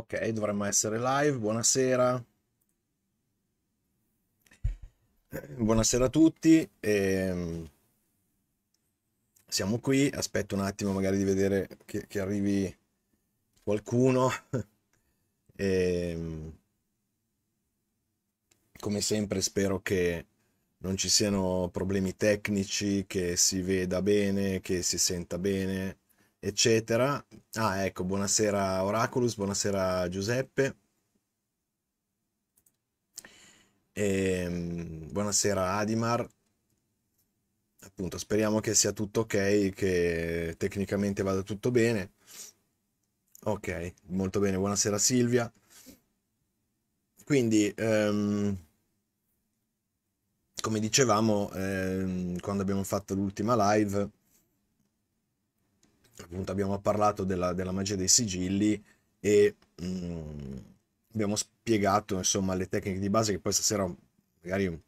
Ok, dovremmo essere live. Buonasera. Buonasera a tutti. E... Ehm, siamo qui. Aspetto un attimo magari di vedere che, che arrivi qualcuno. E... Ehm, come sempre spero che non ci siano problemi tecnici, che si veda bene, che si senta bene eccetera. Ah, ecco, buonasera Oraculus, buonasera Giuseppe. E, ehm, buonasera Adimar. Appunto, speriamo che sia tutto ok, che tecnicamente vada tutto bene. Ok, molto bene, buonasera Silvia. Quindi, ehm, come dicevamo, ehm, quando abbiamo fatto l'ultima live, appunto abbiamo parlato della, della magia dei sigilli e mh, mm, abbiamo spiegato insomma le tecniche di base che poi stasera magari un,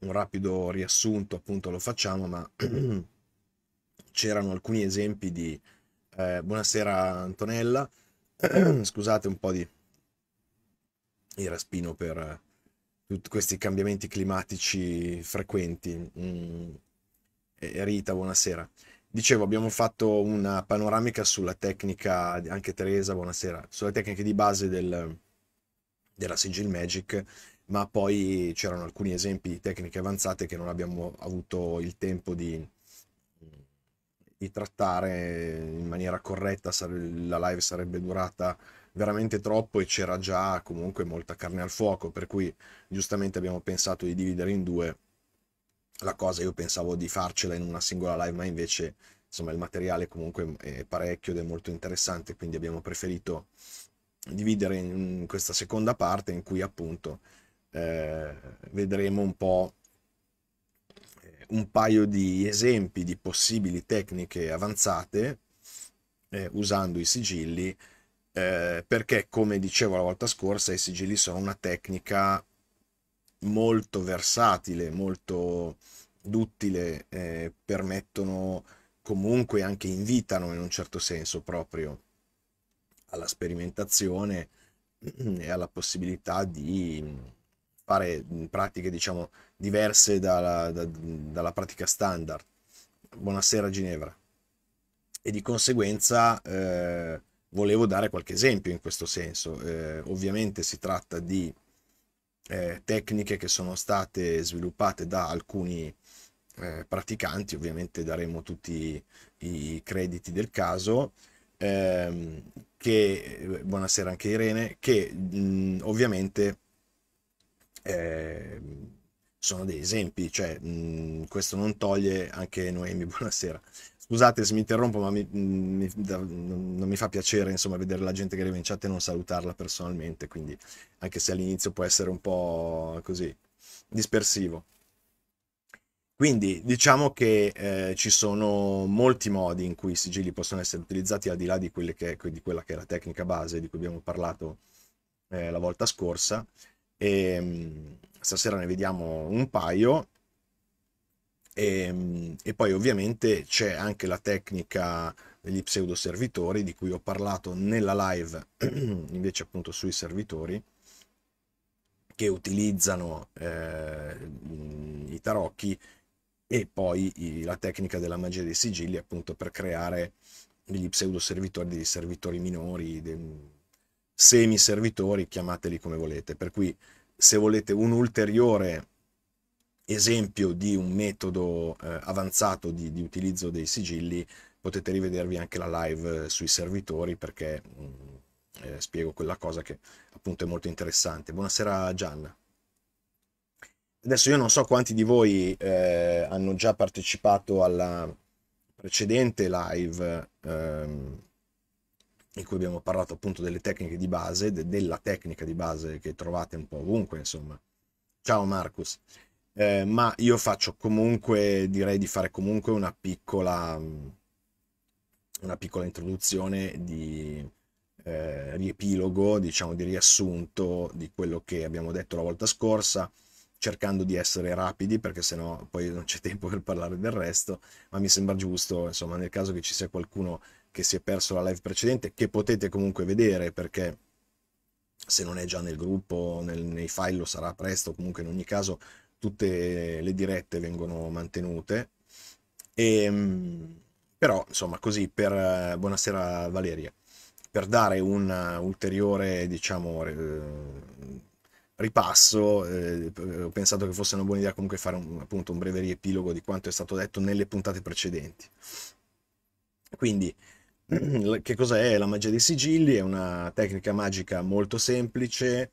un rapido riassunto appunto lo facciamo ma c'erano alcuni esempi di eh, buonasera Antonella scusate un po' di il raspino per eh, tutti questi cambiamenti climatici frequenti mm. Rita buonasera Dicevo, abbiamo fatto una panoramica sulla tecnica, anche Teresa, buonasera, sulla tecnica di base del, della Sigil Magic, ma poi c'erano alcuni esempi di tecniche avanzate che non abbiamo avuto il tempo di, di trattare in maniera corretta, la live sarebbe durata veramente troppo e c'era già comunque molta carne al fuoco, per cui giustamente abbiamo pensato di dividere in due la cosa io pensavo di farcela in una singola live ma invece insomma il materiale comunque è parecchio ed è molto interessante quindi abbiamo preferito dividere in questa seconda parte in cui appunto eh, vedremo un po' eh, un paio di esempi di possibili tecniche avanzate eh, usando i sigilli eh, perché come dicevo la volta scorsa i sigilli sono una tecnica molto versatile, molto duttile, eh, permettono comunque anche invitano in un certo senso proprio alla sperimentazione e alla possibilità di fare pratiche diciamo diverse dalla, da, dalla pratica standard. Buonasera Ginevra. E di conseguenza eh, volevo dare qualche esempio in questo senso. Eh, ovviamente si tratta di eh, tecniche che sono state sviluppate da alcuni eh, praticanti, ovviamente daremo tutti i crediti del caso. Ehm, che, eh, buonasera anche Irene, che mh, mm, ovviamente eh, sono dei esempi, cioè mh, mm, questo non toglie anche Noemi, buonasera Scusate se mi interrompo, ma mi, mm, mi, da, non, mi fa piacere insomma, vedere la gente che arriva in chat e non salutarla personalmente, quindi anche se all'inizio può essere un po' così dispersivo. Quindi diciamo che eh, ci sono molti modi in cui i sigilli possono essere utilizzati al di là di, che, di quella che è la tecnica base di cui abbiamo parlato eh, la volta scorsa e ehm, mh, stasera ne vediamo un paio e, ehm, e, poi ovviamente c'è anche la tecnica degli pseudoservitori di cui ho parlato nella live invece appunto sui servitori che utilizzano eh, i tarocchi e poi i, la tecnica della magia dei sigilli appunto per creare degli pseudoservitori, dei servitori minori, dei semi-servitori, chiamateli come volete. Per cui se volete un ulteriore esempio di un metodo eh, avanzato di, di, utilizzo dei sigilli potete rivedervi anche la live eh, sui servitori perché mh, mm, eh, spiego quella cosa che appunto è molto interessante. Buonasera Gianna. Adesso io non so quanti di voi eh, hanno già partecipato alla precedente live ehm, in cui abbiamo parlato appunto delle tecniche di base, de- della tecnica di base che trovate un po' ovunque, insomma. Ciao Marcus. Eh, ma io faccio comunque, direi di fare comunque una piccola, mm, una piccola introduzione di eh, riepilogo, diciamo di riassunto di quello che abbiamo detto la volta scorsa cercando di essere rapidi perché sennò poi non c'è tempo per parlare del resto, ma mi sembra giusto, insomma, nel caso che ci sia qualcuno che si è perso la live precedente, che potete comunque vedere perché se non è già nel gruppo, nel, nei file lo sarà presto, comunque in ogni caso tutte le dirette vengono mantenute. E, ehm, però, insomma, così per... Eh, buonasera Valeria. Per dare un ulteriore, diciamo, eh, ripasso, eh, ho pensato che fosse una buona idea comunque fare un, appunto un breve riepilogo di quanto è stato detto nelle puntate precedenti. Quindi, che cos'è la magia dei sigilli? È una tecnica magica molto semplice,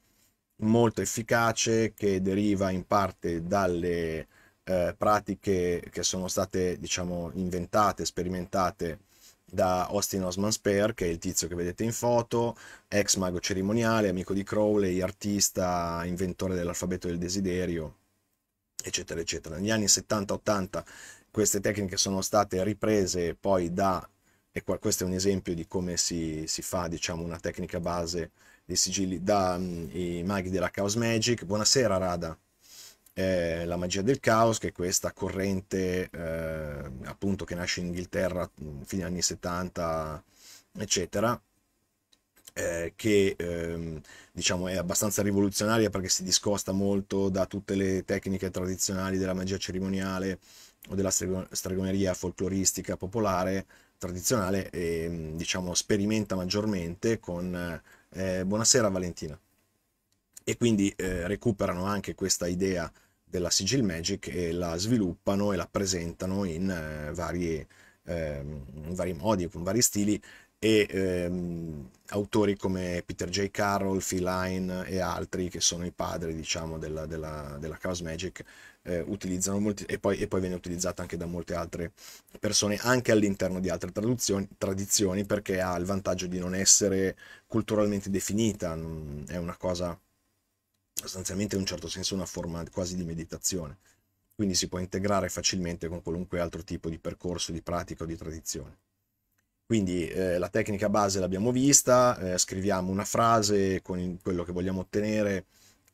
molto efficace che deriva in parte dalle eh, pratiche che sono state diciamo inventate, sperimentate da Austin Osman Spare, che è il tizio che vedete in foto, ex mago cerimoniale, amico di Crowley, artista, inventore dell'alfabeto del desiderio, eccetera, eccetera. Negli anni 70-80 queste tecniche sono state riprese poi da, e questo è un esempio di come si, si fa diciamo, una tecnica base dei sigilli dai mm, maghi della Chaos Magic. Buonasera Rada. Eh, la magia del caos, che è questa corrente eh, appunto che nasce in Inghilterra mm, fino agli anni 70, eccetera, eh, che ehm, diciamo è abbastanza rivoluzionaria perché si discosta molto da tutte le tecniche tradizionali della magia cerimoniale o della stregoneria folcloristica popolare tradizionale e mm, diciamo sperimenta maggiormente con eh, buonasera Valentina. E quindi eh, recuperano anche questa idea della Sigil Magic e la sviluppano e la presentano in, eh, vari, ehm, in vari modi, con vari stili e ehm, autori come Peter J. Carroll, Phil Hine e altri che sono i padri diciamo, della, della, della Chaos Magic eh, utilizzano molti, e poi, e poi viene utilizzata anche da molte altre persone, anche all'interno di altre tradizioni, perché ha il vantaggio di non essere culturalmente definita, è una cosa sostanzialmente in un certo senso una forma quasi di meditazione, quindi si può integrare facilmente con qualunque altro tipo di percorso, di pratica o di tradizione. Quindi eh, la tecnica base l'abbiamo vista, eh, scriviamo una frase con il, quello che vogliamo ottenere,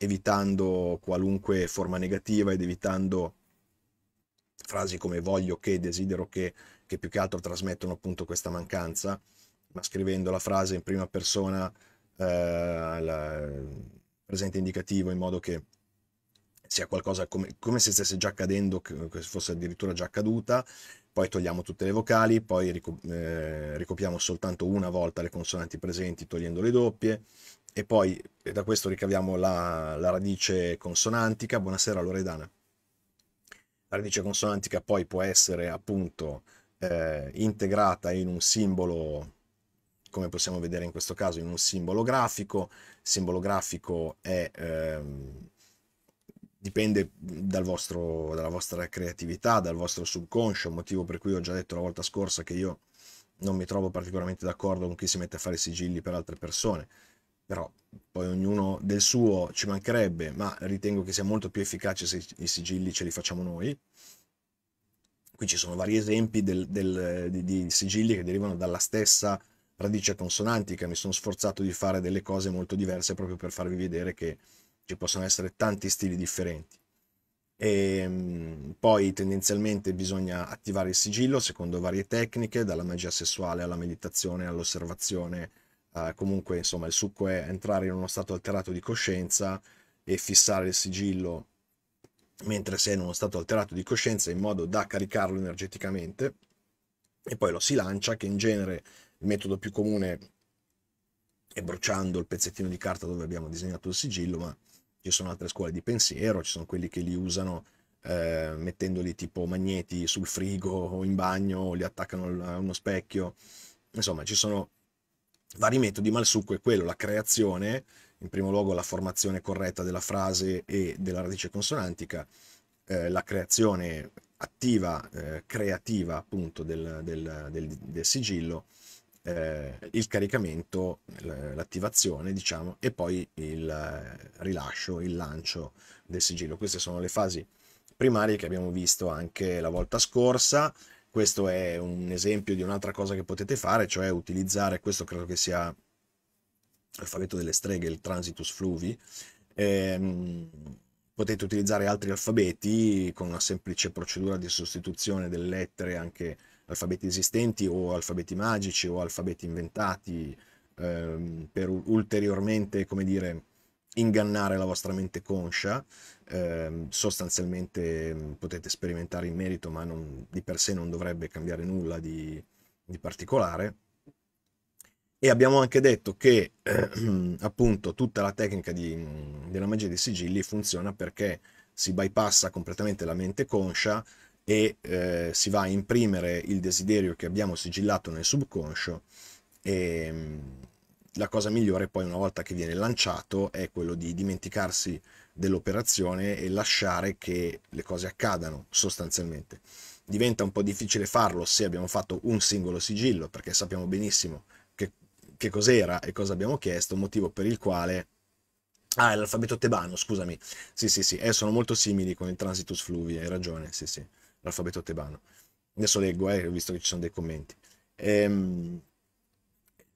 evitando qualunque forma negativa ed evitando frasi come voglio che, desidero che, che più che altro trasmettono appunto questa mancanza, ma scrivendo la frase in prima persona eh, la, presente indicativo in modo che sia qualcosa come, come, se stesse già accadendo, che fosse addirittura già accaduta, poi togliamo tutte le vocali, poi rico, eh, ricopiamo soltanto una volta le consonanti presenti togliendo le doppie, e poi e da questo ricaviamo la, la radice consonantica. Buonasera Loredana. La radice consonantica poi può essere appunto eh, integrata in un simbolo, come possiamo vedere in questo caso, in un simbolo grafico. Il simbolo grafico è, ehm, dipende dal vostro, dalla vostra creatività, dal vostro subconscio, motivo per cui ho già detto la volta scorsa che io non mi trovo particolarmente d'accordo con chi si mette a fare sigilli per altre persone però poi ognuno del suo ci mancherebbe, ma ritengo che sia molto più efficace se i sigilli ce li facciamo noi. Qui ci sono vari esempi del, del, di, di, sigilli che derivano dalla stessa radice consonantica, mi sono sforzato di fare delle cose molto diverse proprio per farvi vedere che ci possono essere tanti stili differenti. E, ehm, poi tendenzialmente bisogna attivare il sigillo secondo varie tecniche, dalla magia sessuale alla meditazione, all'osservazione, eh, comunque insomma il succo è entrare in uno stato alterato di coscienza e fissare il sigillo mentre sei in uno stato alterato di coscienza in modo da caricarlo energeticamente e poi lo si lancia che in genere il metodo più comune è bruciando il pezzettino di carta dove abbiamo disegnato il sigillo ma ci sono altre scuole di pensiero ci sono quelli che li usano eh, mettendoli tipo magneti sul frigo o in bagno o li attaccano a uno specchio insomma ci sono vari metodi, ma il succo è quello, la creazione, in primo luogo la formazione corretta della frase e della radice consonantica, eh, la creazione attiva, eh, creativa appunto del, del, del, del sigillo, eh, il caricamento, l'attivazione diciamo, e poi il rilascio, il lancio del sigillo. Queste sono le fasi primarie che abbiamo visto anche la volta scorsa questo è un esempio di un'altra cosa che potete fare, cioè utilizzare, questo credo che sia l'alfabeto delle streghe, il transitus fluvi, ehm, potete utilizzare altri alfabeti con una semplice procedura di sostituzione delle lettere, anche alfabeti esistenti o alfabeti magici o alfabeti inventati, ehm, per ulteriormente, come dire, ingannare la vostra mente conscia, eh, sostanzialmente mm, potete sperimentare in merito, ma non, di per sé non dovrebbe cambiare nulla di, di particolare. E abbiamo anche detto che eh, appunto tutta la tecnica di, mm, della magia dei sigilli funziona perché si bypassa completamente la mente conscia e eh, si va a imprimere il desiderio che abbiamo sigillato nel subconscio e, mm, la cosa migliore poi una volta che viene lanciato è quello di dimenticarsi dell'operazione e lasciare che le cose accadano sostanzialmente. Diventa un po' difficile farlo se abbiamo fatto un singolo sigillo perché sappiamo benissimo che, che cos'era e cosa abbiamo chiesto, motivo per il quale... Ah, è l'alfabeto tebano, scusami. Sì, sì, sì, eh, sono molto simili con il Transitus Fluvi, hai ragione, sì, sì, l'alfabeto tebano. Adesso leggo, eh, visto che ci sono dei commenti. Ehm,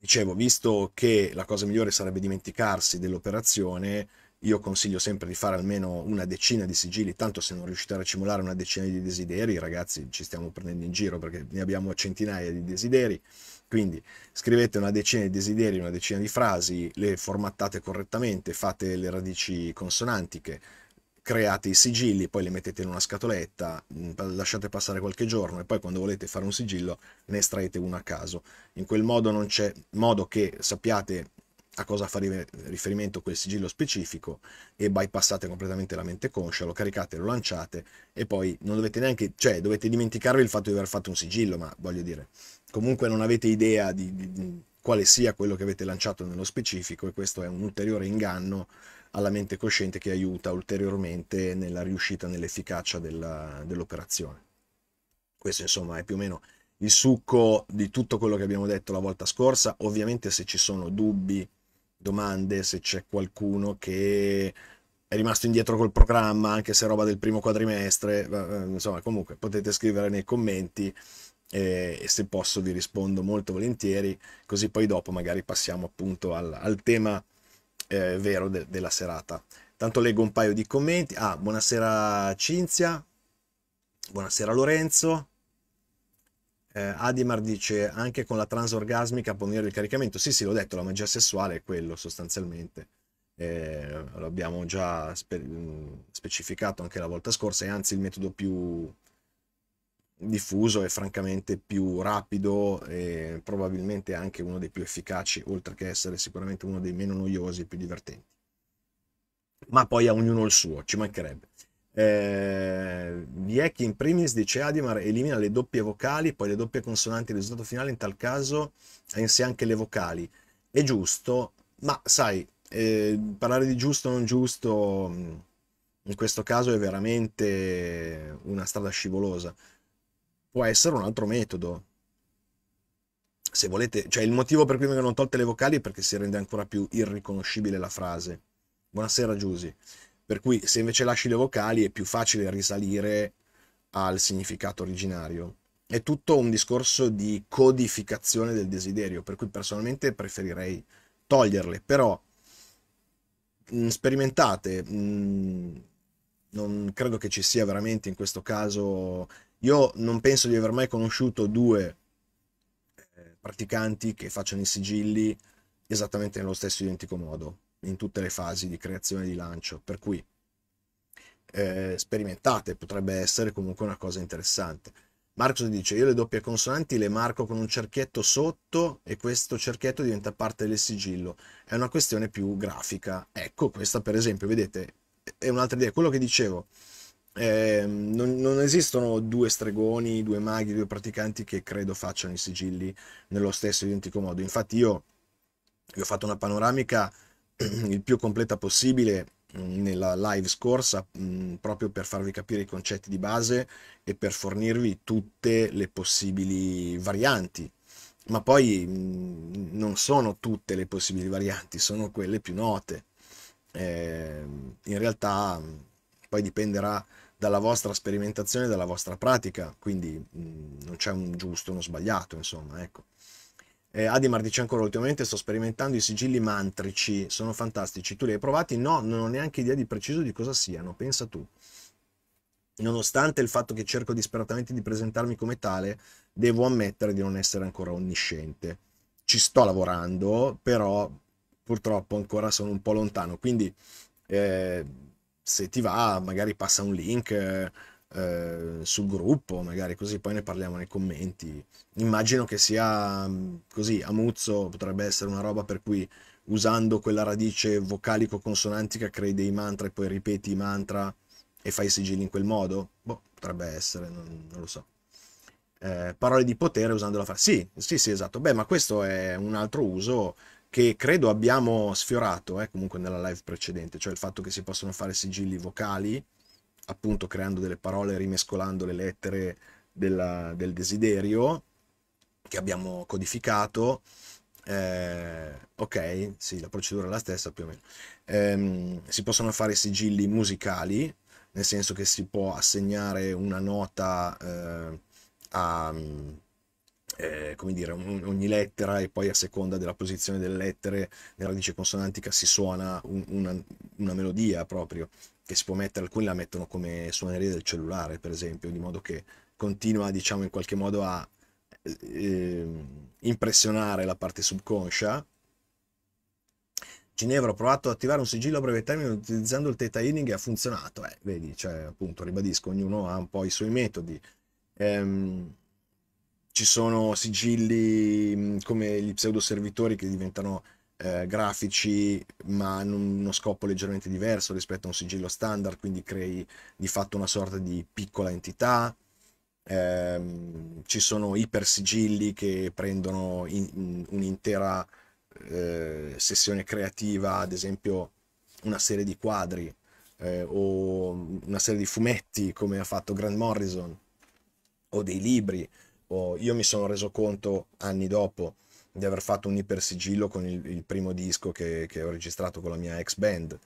dicevo, visto che la cosa migliore sarebbe dimenticarsi dell'operazione, io consiglio sempre di fare almeno una decina di sigilli, tanto se non riuscite a racimolare una decina di desideri, ragazzi ci stiamo prendendo in giro perché ne abbiamo centinaia di desideri, quindi scrivete una decina di desideri, una decina di frasi, le formattate correttamente, fate le radici consonantiche, create i sigilli, poi li mettete in una scatoletta, mm, lasciate passare qualche giorno e poi quando volete fare un sigillo ne estraete uno a caso. In quel modo non c'è modo che sappiate a cosa fare riferimento quel sigillo specifico e bypassate completamente la mente conscia, lo caricate, lo lanciate e poi non dovete neanche, cioè dovete dimenticarvi il fatto di aver fatto un sigillo, ma voglio dire, comunque non avete idea di, di, di quale sia quello che avete lanciato nello specifico e questo è un ulteriore inganno alla mente cosciente che aiuta ulteriormente nella riuscita, nell'efficacia dell'operazione. Questo insomma è più o meno il succo di tutto quello che abbiamo detto la volta scorsa. Ovviamente se ci sono dubbi, domande, se c'è qualcuno che è rimasto indietro col programma, anche se è roba del primo quadrimestre, eh, eh, insomma comunque potete scrivere nei commenti eh, e, se posso vi rispondo molto volentieri, così poi dopo magari passiamo appunto al, al tema eh, vero de della serata. Tanto leggo un paio di commenti. Ah, buonasera Cinzia, buonasera Lorenzo. Eh, Adimar dice anche con la transorgasmica può venire il caricamento. Sì, sì, l'ho detto, la magia sessuale è quello sostanzialmente. Eh, l'abbiamo già spe specificato anche la volta scorsa, è anzi il metodo più, diffuso e francamente più rapido e probabilmente anche uno dei più efficaci, oltre che essere sicuramente uno dei meno noiosi e più divertenti. Ma poi a ognuno il suo, ci mancherebbe. Eh, Viechi in primis dice Adimar elimina le doppie vocali, poi le doppie consonanti, il risultato finale in tal caso ha in sé anche le vocali. È giusto, ma sai, eh, parlare di giusto o non giusto mm, in questo caso è veramente una strada scivolosa può essere un altro metodo. Se volete, cioè il motivo per cui vengono tolte le vocali è perché si rende ancora più irriconoscibile la frase. Buonasera Giusy. Per cui se invece lasci le vocali è più facile risalire al significato originario. È tutto un discorso di codificazione del desiderio, per cui personalmente preferirei toglierle, però mm, sperimentate. Mm, non credo che ci sia veramente in questo caso io non penso di aver mai conosciuto due eh, praticanti che facciano i sigilli esattamente nello stesso identico modo, in tutte le fasi di creazione e di lancio. Per cui eh, sperimentate, potrebbe essere comunque una cosa interessante. Marcos dice: Io le doppie consonanti le marco con un cerchietto sotto e questo cerchietto diventa parte del sigillo. È una questione più grafica. Ecco, questa per esempio, vedete, è un'altra idea. Quello che dicevo eh, non, non, esistono due stregoni, due maghi, due praticanti che credo facciano i sigilli nello stesso identico modo. Infatti, io vi ho fatto una panoramica il più completa possibile mm, nella live scorsa mh, mm, proprio per farvi capire i concetti di base e per fornirvi tutte le possibili varianti ma poi mh, mm, non sono tutte le possibili varianti sono quelle più note eh, in realtà poi dipenderà dalla vostra sperimentazione, dalla vostra pratica, quindi mh, mm, non c'è un giusto, uno sbagliato, insomma, ecco. Eh, Adimar dice ancora ultimamente sto sperimentando i sigilli mantrici, sono fantastici, tu li hai provati? No, non ho neanche idea di preciso di cosa siano, pensa tu. Nonostante il fatto che cerco disperatamente di presentarmi come tale, devo ammettere di non essere ancora onnisciente. Ci sto lavorando, però purtroppo ancora sono un po' lontano, quindi eh, se ti va, magari passa un link eh, sul gruppo, magari così poi ne parliamo nei commenti. Immagino che sia mm, così, a muzzo potrebbe essere una roba per cui usando quella radice vocalico-consonantica crei dei mantra e poi ripeti i mantra e fai i sigilli in quel modo? Boh, potrebbe essere, non, non lo so. Eh, parole di potere usando la frase. Sì, sì, sì, esatto. Beh, ma questo è un altro uso che credo abbiamo sfiorato eh, comunque nella live precedente, cioè il fatto che si possono fare sigilli vocali, appunto creando delle parole, rimescolando le lettere della, del desiderio che abbiamo codificato. Eh, ok, sì, la procedura è la stessa più o meno. Eh, si possono fare sigilli musicali, nel senso che si può assegnare una nota eh, a eh, come dire, un, ogni lettera e poi a seconda della posizione delle lettere nella radice consonantica si suona un, una, una, melodia proprio che si può mettere, alcuni la mettono come suoneria del cellulare per esempio, di modo che continua diciamo in qualche modo a eh, ehm, impressionare la parte subconscia. Ginevra, ho provato ad attivare un sigillo a breve termine utilizzando il theta healing e ha funzionato. Eh, vedi, cioè, appunto, ribadisco, ognuno ha un po' i suoi metodi. Ehm, ci sono sigilli mm, come gli pseudoservitori che diventano eh, grafici ma hanno uno scopo leggermente diverso rispetto a un sigillo standard, quindi crei di fatto una sorta di piccola entità. Eh, ci sono iper sigilli che prendono in, in, mm, un'intera eh, sessione creativa, ad esempio una serie di quadri eh, o una serie di fumetti come ha fatto Grant Morrison o dei libri io mi sono reso conto anni dopo di aver fatto un ipersigillo con il, il primo disco che, che, ho registrato con la mia ex band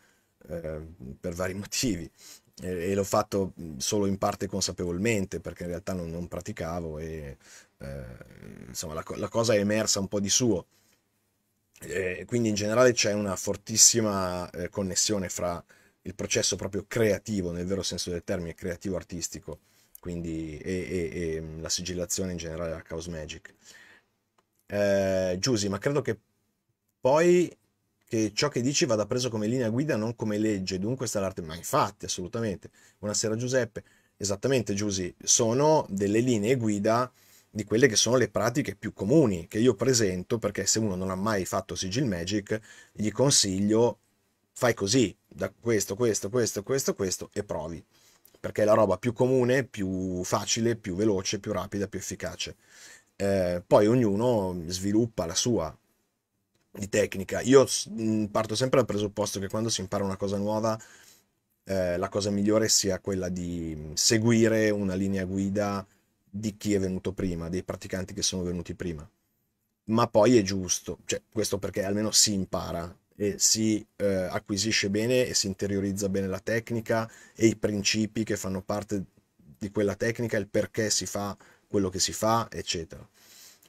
eh, per vari motivi e, e, l'ho fatto mm, solo in parte consapevolmente perché in realtà non, non praticavo e eh, insomma la, la, cosa è emersa un po' di suo e quindi in generale c'è una fortissima eh, connessione fra il processo proprio creativo nel vero senso del termine creativo artistico quindi, e, e, e, mm, la sigillazione in generale a Chaos Magic. Eh, ma credo che poi che ciò che dici vada preso come linea guida, non come legge, dunque sta l'arte. Ma infatti, assolutamente. Buonasera Giuseppe. Esattamente, Giusy, sono delle linee guida di quelle che sono le pratiche più comuni che io presento, perché se uno non ha mai fatto Sigil Magic, gli consiglio fai così, da questo, questo, questo, questo, questo e provi perché è la roba più comune, più facile, più veloce, più rapida, più efficace. Eh, poi ognuno sviluppa la sua di tecnica. Io mm, parto sempre dal presupposto che quando si impara una cosa nuova, eh, la cosa migliore sia quella di mm, seguire una linea guida di chi è venuto prima, dei praticanti che sono venuti prima. Ma poi è giusto, cioè, questo perché almeno si impara e si eh, acquisisce bene e si interiorizza bene la tecnica e i principi che fanno parte di quella tecnica, il perché si fa quello che si fa, eccetera.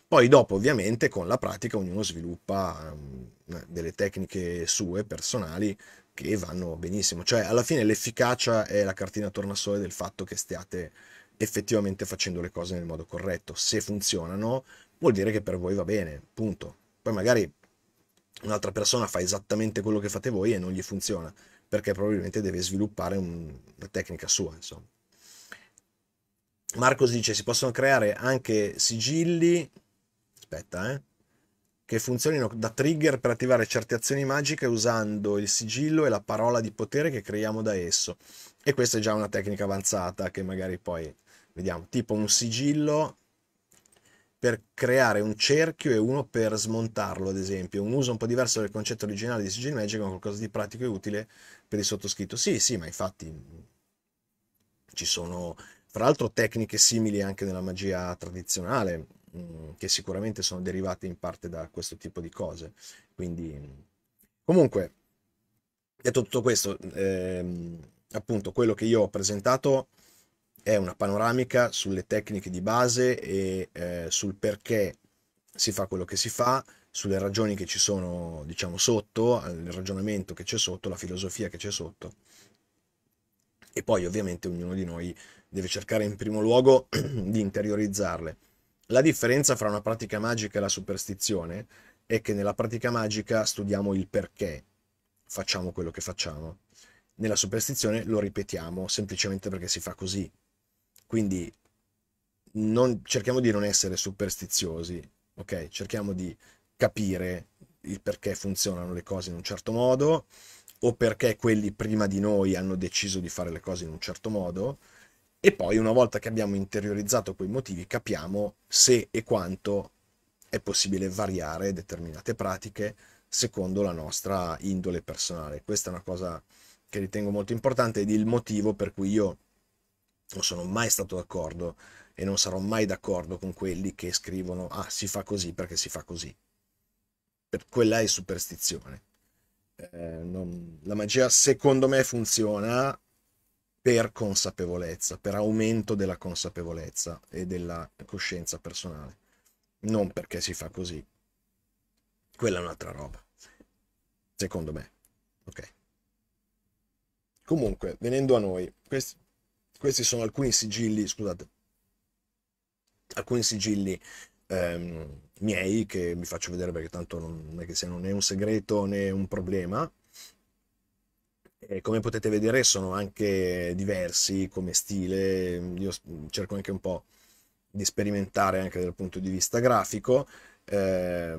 Poi dopo ovviamente con la pratica ognuno sviluppa um, delle tecniche sue personali che vanno benissimo, cioè alla fine l'efficacia è la cartina tornasole del fatto che stiate effettivamente facendo le cose nel modo corretto, se funzionano vuol dire che per voi va bene, punto. Poi magari un'altra persona fa esattamente quello che fate voi e non gli funziona, perché probabilmente deve sviluppare un, una tecnica sua, insomma. Marcos dice si possono creare anche sigilli, aspetta, eh, che funzionino da trigger per attivare certe azioni magiche usando il sigillo e la parola di potere che creiamo da esso. E questa è già una tecnica avanzata che magari poi vediamo, tipo un sigillo per creare un cerchio e uno per smontarlo, ad esempio. Un uso un po' diverso del concetto originale di Sigil Magic, ma qualcosa di pratico e utile per il sottoscritto. Sì, sì, ma infatti mm, ci sono, tra l'altro, tecniche simili anche nella magia tradizionale, mm, che sicuramente sono derivate in parte da questo tipo di cose. Quindi, mm, comunque, detto tutto questo, ehm, appunto, quello che io ho presentato è una panoramica sulle tecniche di base e eh, sul perché si fa quello che si fa, sulle ragioni che ci sono, diciamo, sotto, il ragionamento che c'è sotto, la filosofia che c'è sotto. E poi ovviamente ognuno di noi deve cercare in primo luogo di interiorizzarle. La differenza fra una pratica magica e la superstizione è che nella pratica magica studiamo il perché facciamo quello che facciamo. Nella superstizione lo ripetiamo semplicemente perché si fa così, quindi non, cerchiamo di non essere superstiziosi, ok? Cerchiamo di capire il perché funzionano le cose in un certo modo o perché quelli prima di noi hanno deciso di fare le cose in un certo modo e poi una volta che abbiamo interiorizzato quei motivi capiamo se e quanto è possibile variare determinate pratiche secondo la nostra indole personale. Questa è una cosa che ritengo molto importante ed il motivo per cui io non sono mai stato d'accordo e non sarò mai d'accordo con quelli che scrivono ah si fa così perché si fa così. Per quella è superstizione. Eh, non... la magia secondo me funziona per consapevolezza, per aumento della consapevolezza e della coscienza personale, non perché si fa così. Quella è un'altra roba, secondo me. Ok. Comunque, venendo a noi, questi, questi sono alcuni sigilli, scusate, alcuni sigilli ehm, miei che vi faccio vedere perché tanto non è che siano né un segreto né un problema. E come potete vedere sono anche diversi come stile, io cerco anche un po' di sperimentare anche dal punto di vista grafico. Eh,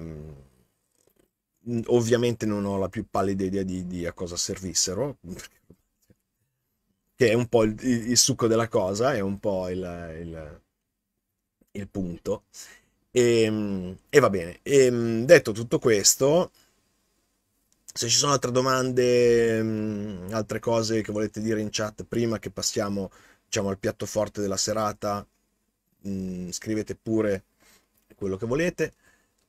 ovviamente non ho la più pallida idea di, di a cosa servissero, perché che è un po' il, il, il succo della cosa, è un po' il, il, il punto. E, ehm, e, va bene, e, ehm, detto tutto questo, se ci sono altre domande, mm, altre cose che volete dire in chat prima che passiamo diciamo, al piatto forte della serata, mm, scrivete pure quello che volete.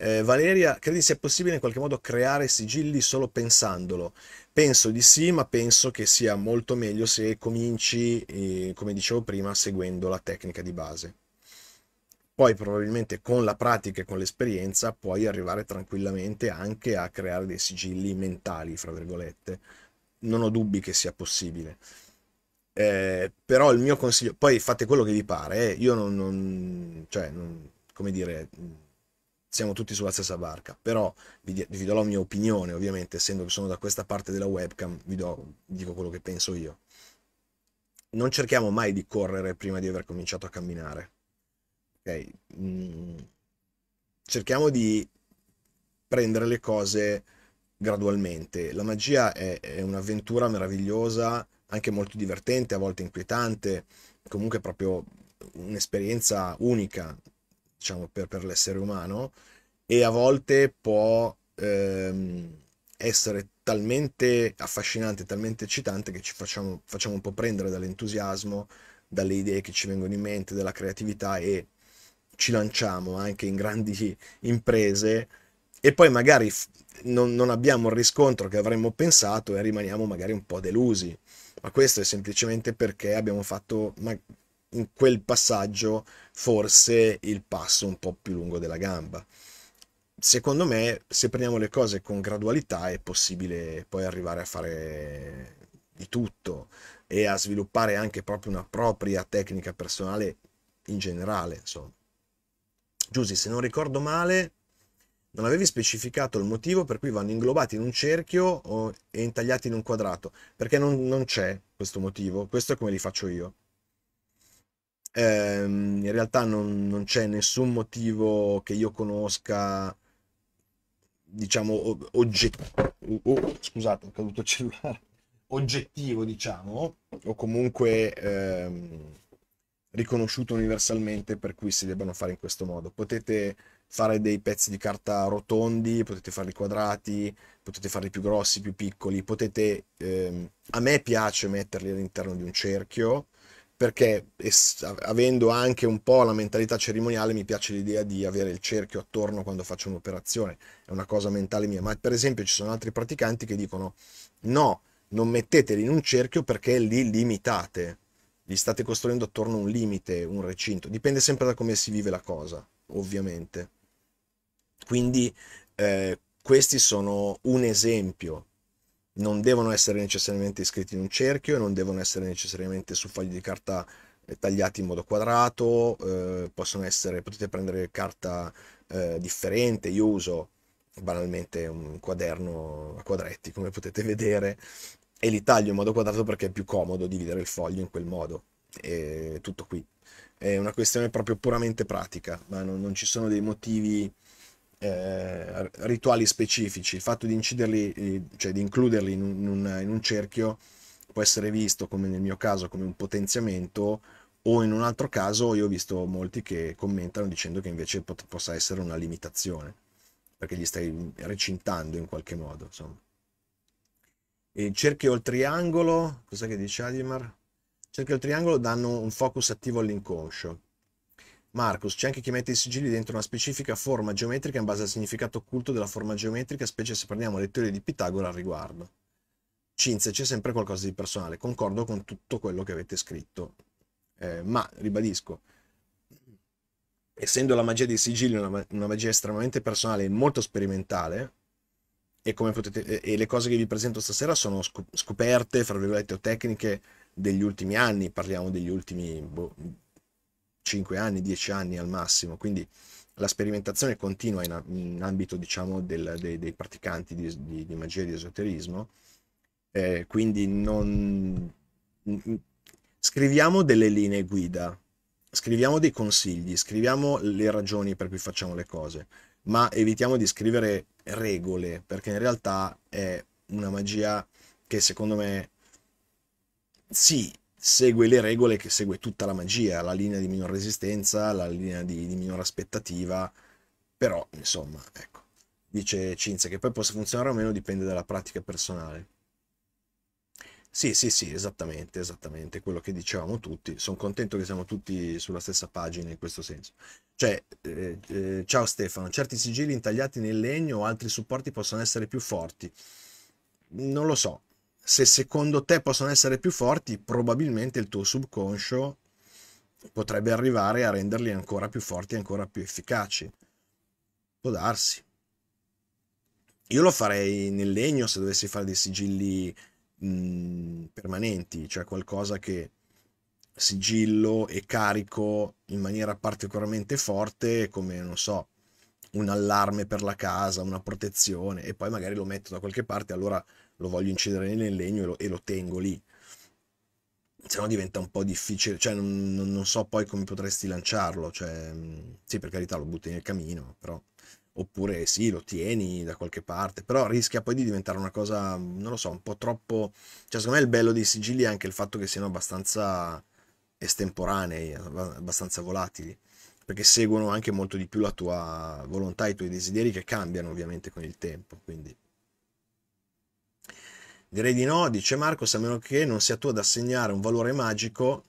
Eh, Valeria, credi sia possibile in qualche modo creare sigilli solo pensandolo? Penso di sì, ma penso che sia molto meglio se cominci, eh, come dicevo prima, seguendo la tecnica di base. Poi probabilmente con la pratica e con l'esperienza puoi arrivare tranquillamente anche a creare dei sigilli mentali, fra virgolette. Non ho dubbi che sia possibile. Eh, però il mio consiglio, poi fate quello che vi pare, eh. io non, non, cioè, non, come dire, siamo tutti sulla stessa barca, però vi, vi, do la mia opinione, ovviamente, essendo che sono da questa parte della webcam, vi, do, dico quello che penso io. Non cerchiamo mai di correre prima di aver cominciato a camminare. Ok? Mm. Cerchiamo di prendere le cose gradualmente. La magia è, è un'avventura meravigliosa, anche molto divertente, a volte inquietante, comunque proprio un'esperienza unica diciamo, per, per l'essere umano e a volte può ehm, essere talmente affascinante, talmente eccitante che ci facciamo, facciamo un po' prendere dall'entusiasmo, dalle idee che ci vengono in mente, dalla creatività e ci lanciamo anche in grandi imprese e poi magari non, non, abbiamo il riscontro che avremmo pensato e rimaniamo magari un po' delusi. Ma questo è semplicemente perché abbiamo fatto in quel passaggio forse il passo un po' più lungo della gamba. Secondo me, se prendiamo le cose con gradualità, è possibile poi arrivare a fare di tutto e a sviluppare anche proprio una propria tecnica personale in generale. Insomma. Giussi, se non ricordo male, non avevi specificato il motivo per cui vanno inglobati in un cerchio o, e intagliati in un quadrato, perché non, non c'è questo motivo, questo è come li faccio io. Ehm, in realtà non, non c'è nessun motivo che io conosca, diciamo, oggettivo. Oh, scusate, ho caduto il cellulare. Oggettivo, diciamo, o comunque ehm, riconosciuto universalmente per cui si debbano fare in questo modo. Potete fare dei pezzi di carta rotondi, potete farli quadrati, potete farli più grossi, più piccoli, potete... Ehm, a me piace metterli all'interno di un cerchio, perché es- avendo anche un po' la mentalità cerimoniale mi piace l'idea di avere il cerchio attorno quando faccio un'operazione, è una cosa mentale mia, ma per esempio ci sono altri praticanti che dicono no, non metteteli in un cerchio perché li limitate, li state costruendo attorno a un limite, un recinto, dipende sempre da come si vive la cosa, ovviamente. Quindi eh, questi sono un esempio non devono essere necessariamente iscritti in un cerchio, non devono essere necessariamente su fogli di carta eh, tagliati in modo quadrato, eh, possono essere, potete prendere carta eh, differente, io uso banalmente un quaderno a quadretti come potete vedere e li taglio in modo quadrato perché è più comodo dividere il foglio in quel modo e tutto qui è una questione proprio puramente pratica ma non, non ci sono dei motivi eh, rituali specifici, il fatto di inciderli, eh, cioè di includerli in un, in un, cerchio può essere visto, come nel mio caso, come un potenziamento o in un altro caso io ho visto molti che commentano dicendo che invece pot- possa essere una limitazione, perché gli stai recintando in qualche modo, insomma. il cerchio o il triangolo, cos'è che dice Adimar? Cerchio e il triangolo danno un focus attivo all'inconscio, Marcus, c'è anche chi mette i sigilli dentro una specifica forma geometrica in base al significato occulto della forma geometrica, specie se prendiamo le teorie di Pitagora al riguardo. Cinzia, c'è sempre qualcosa di personale, concordo con tutto quello che avete scritto, eh, ma ribadisco, essendo la magia dei sigilli una, una magia estremamente personale e molto sperimentale, e, potete, e, le cose che vi presento stasera sono scoperte, fra virgolette, o tecniche degli ultimi anni, parliamo degli ultimi boh, 5 anni, 10 anni al massimo, quindi la sperimentazione continua in, in ambito diciamo, del, dei, dei, praticanti di, di, di, magia e di esoterismo, eh, quindi non... scriviamo delle linee guida, scriviamo dei consigli, scriviamo le ragioni per cui facciamo le cose, ma evitiamo di scrivere regole, perché in realtà è una magia che secondo me sì, segue le regole che segue tutta la magia, la linea di minor resistenza, la linea di, di minor aspettativa, però insomma, ecco, dice Cinzia, che poi possa funzionare o meno dipende dalla pratica personale. Sì, sì, sì, esattamente, esattamente, quello che dicevamo tutti, sono contento che siamo tutti sulla stessa pagina in questo senso. Cioè, eh, eh, ciao Stefano, certi sigilli intagliati nel legno o altri supporti possono essere più forti. Non lo so, se secondo te possono essere più forti, probabilmente il tuo subconscio potrebbe arrivare a renderli ancora più forti, ancora più efficaci. Può darsi. Io lo farei nel legno se dovessi fare dei sigilli mh, mhmm, permanenti, cioè qualcosa che sigillo e carico in maniera particolarmente forte, come non so, un allarme per la casa, una protezione, e poi magari lo metto da qualche parte, allora lo voglio incidere nel legno e lo, e lo tengo lì. Se no diventa un po' difficile, cioè non, non, so poi come potresti lanciarlo, cioè sì per carità lo butti nel camino, però oppure sì, lo tieni da qualche parte, però rischia poi di diventare una cosa, non lo so, un po' troppo... Cioè, secondo me il bello dei sigilli è anche il fatto che siano abbastanza estemporanei, abbastanza volatili, perché seguono anche molto di più la tua volontà, i tuoi desideri che cambiano ovviamente con il tempo, quindi Direi di no, dice Marcos, a meno che non sia tu ad assegnare un valore magico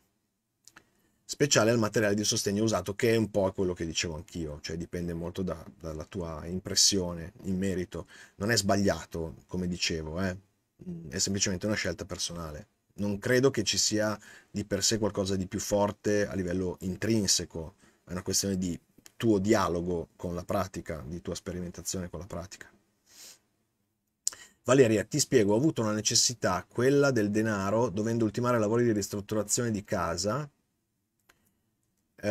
speciale al materiale di sostegno usato, che è un po' quello che dicevo anch'io, cioè dipende molto da, dalla tua impressione in merito. Non è sbagliato, come dicevo, eh? è semplicemente una scelta personale. Non credo che ci sia di per sé qualcosa di più forte a livello intrinseco, è una questione di tuo dialogo con la pratica, di tua sperimentazione con la pratica. Valeria, ti spiego, ho avuto una necessità, quella del denaro, dovendo ultimare lavori di ristrutturazione di casa, eh,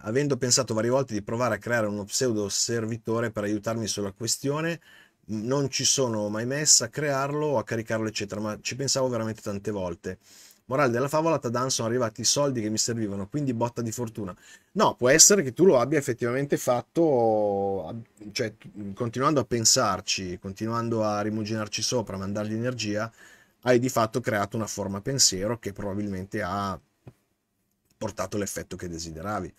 avendo pensato varie volte di provare a creare uno pseudo servitore per aiutarmi sulla questione, non ci sono mai messa a crearlo o a caricarlo, eccetera, ma ci pensavo veramente tante volte. Morale della favola, Tadan sono arrivati i soldi che mi servivano, quindi botta di fortuna. No, può essere che tu lo abbia effettivamente fatto, cioè continuando a pensarci, continuando a rimuginarci sopra, a mandargli energia, hai di fatto creato una forma pensiero che probabilmente ha portato l'effetto che desideravi.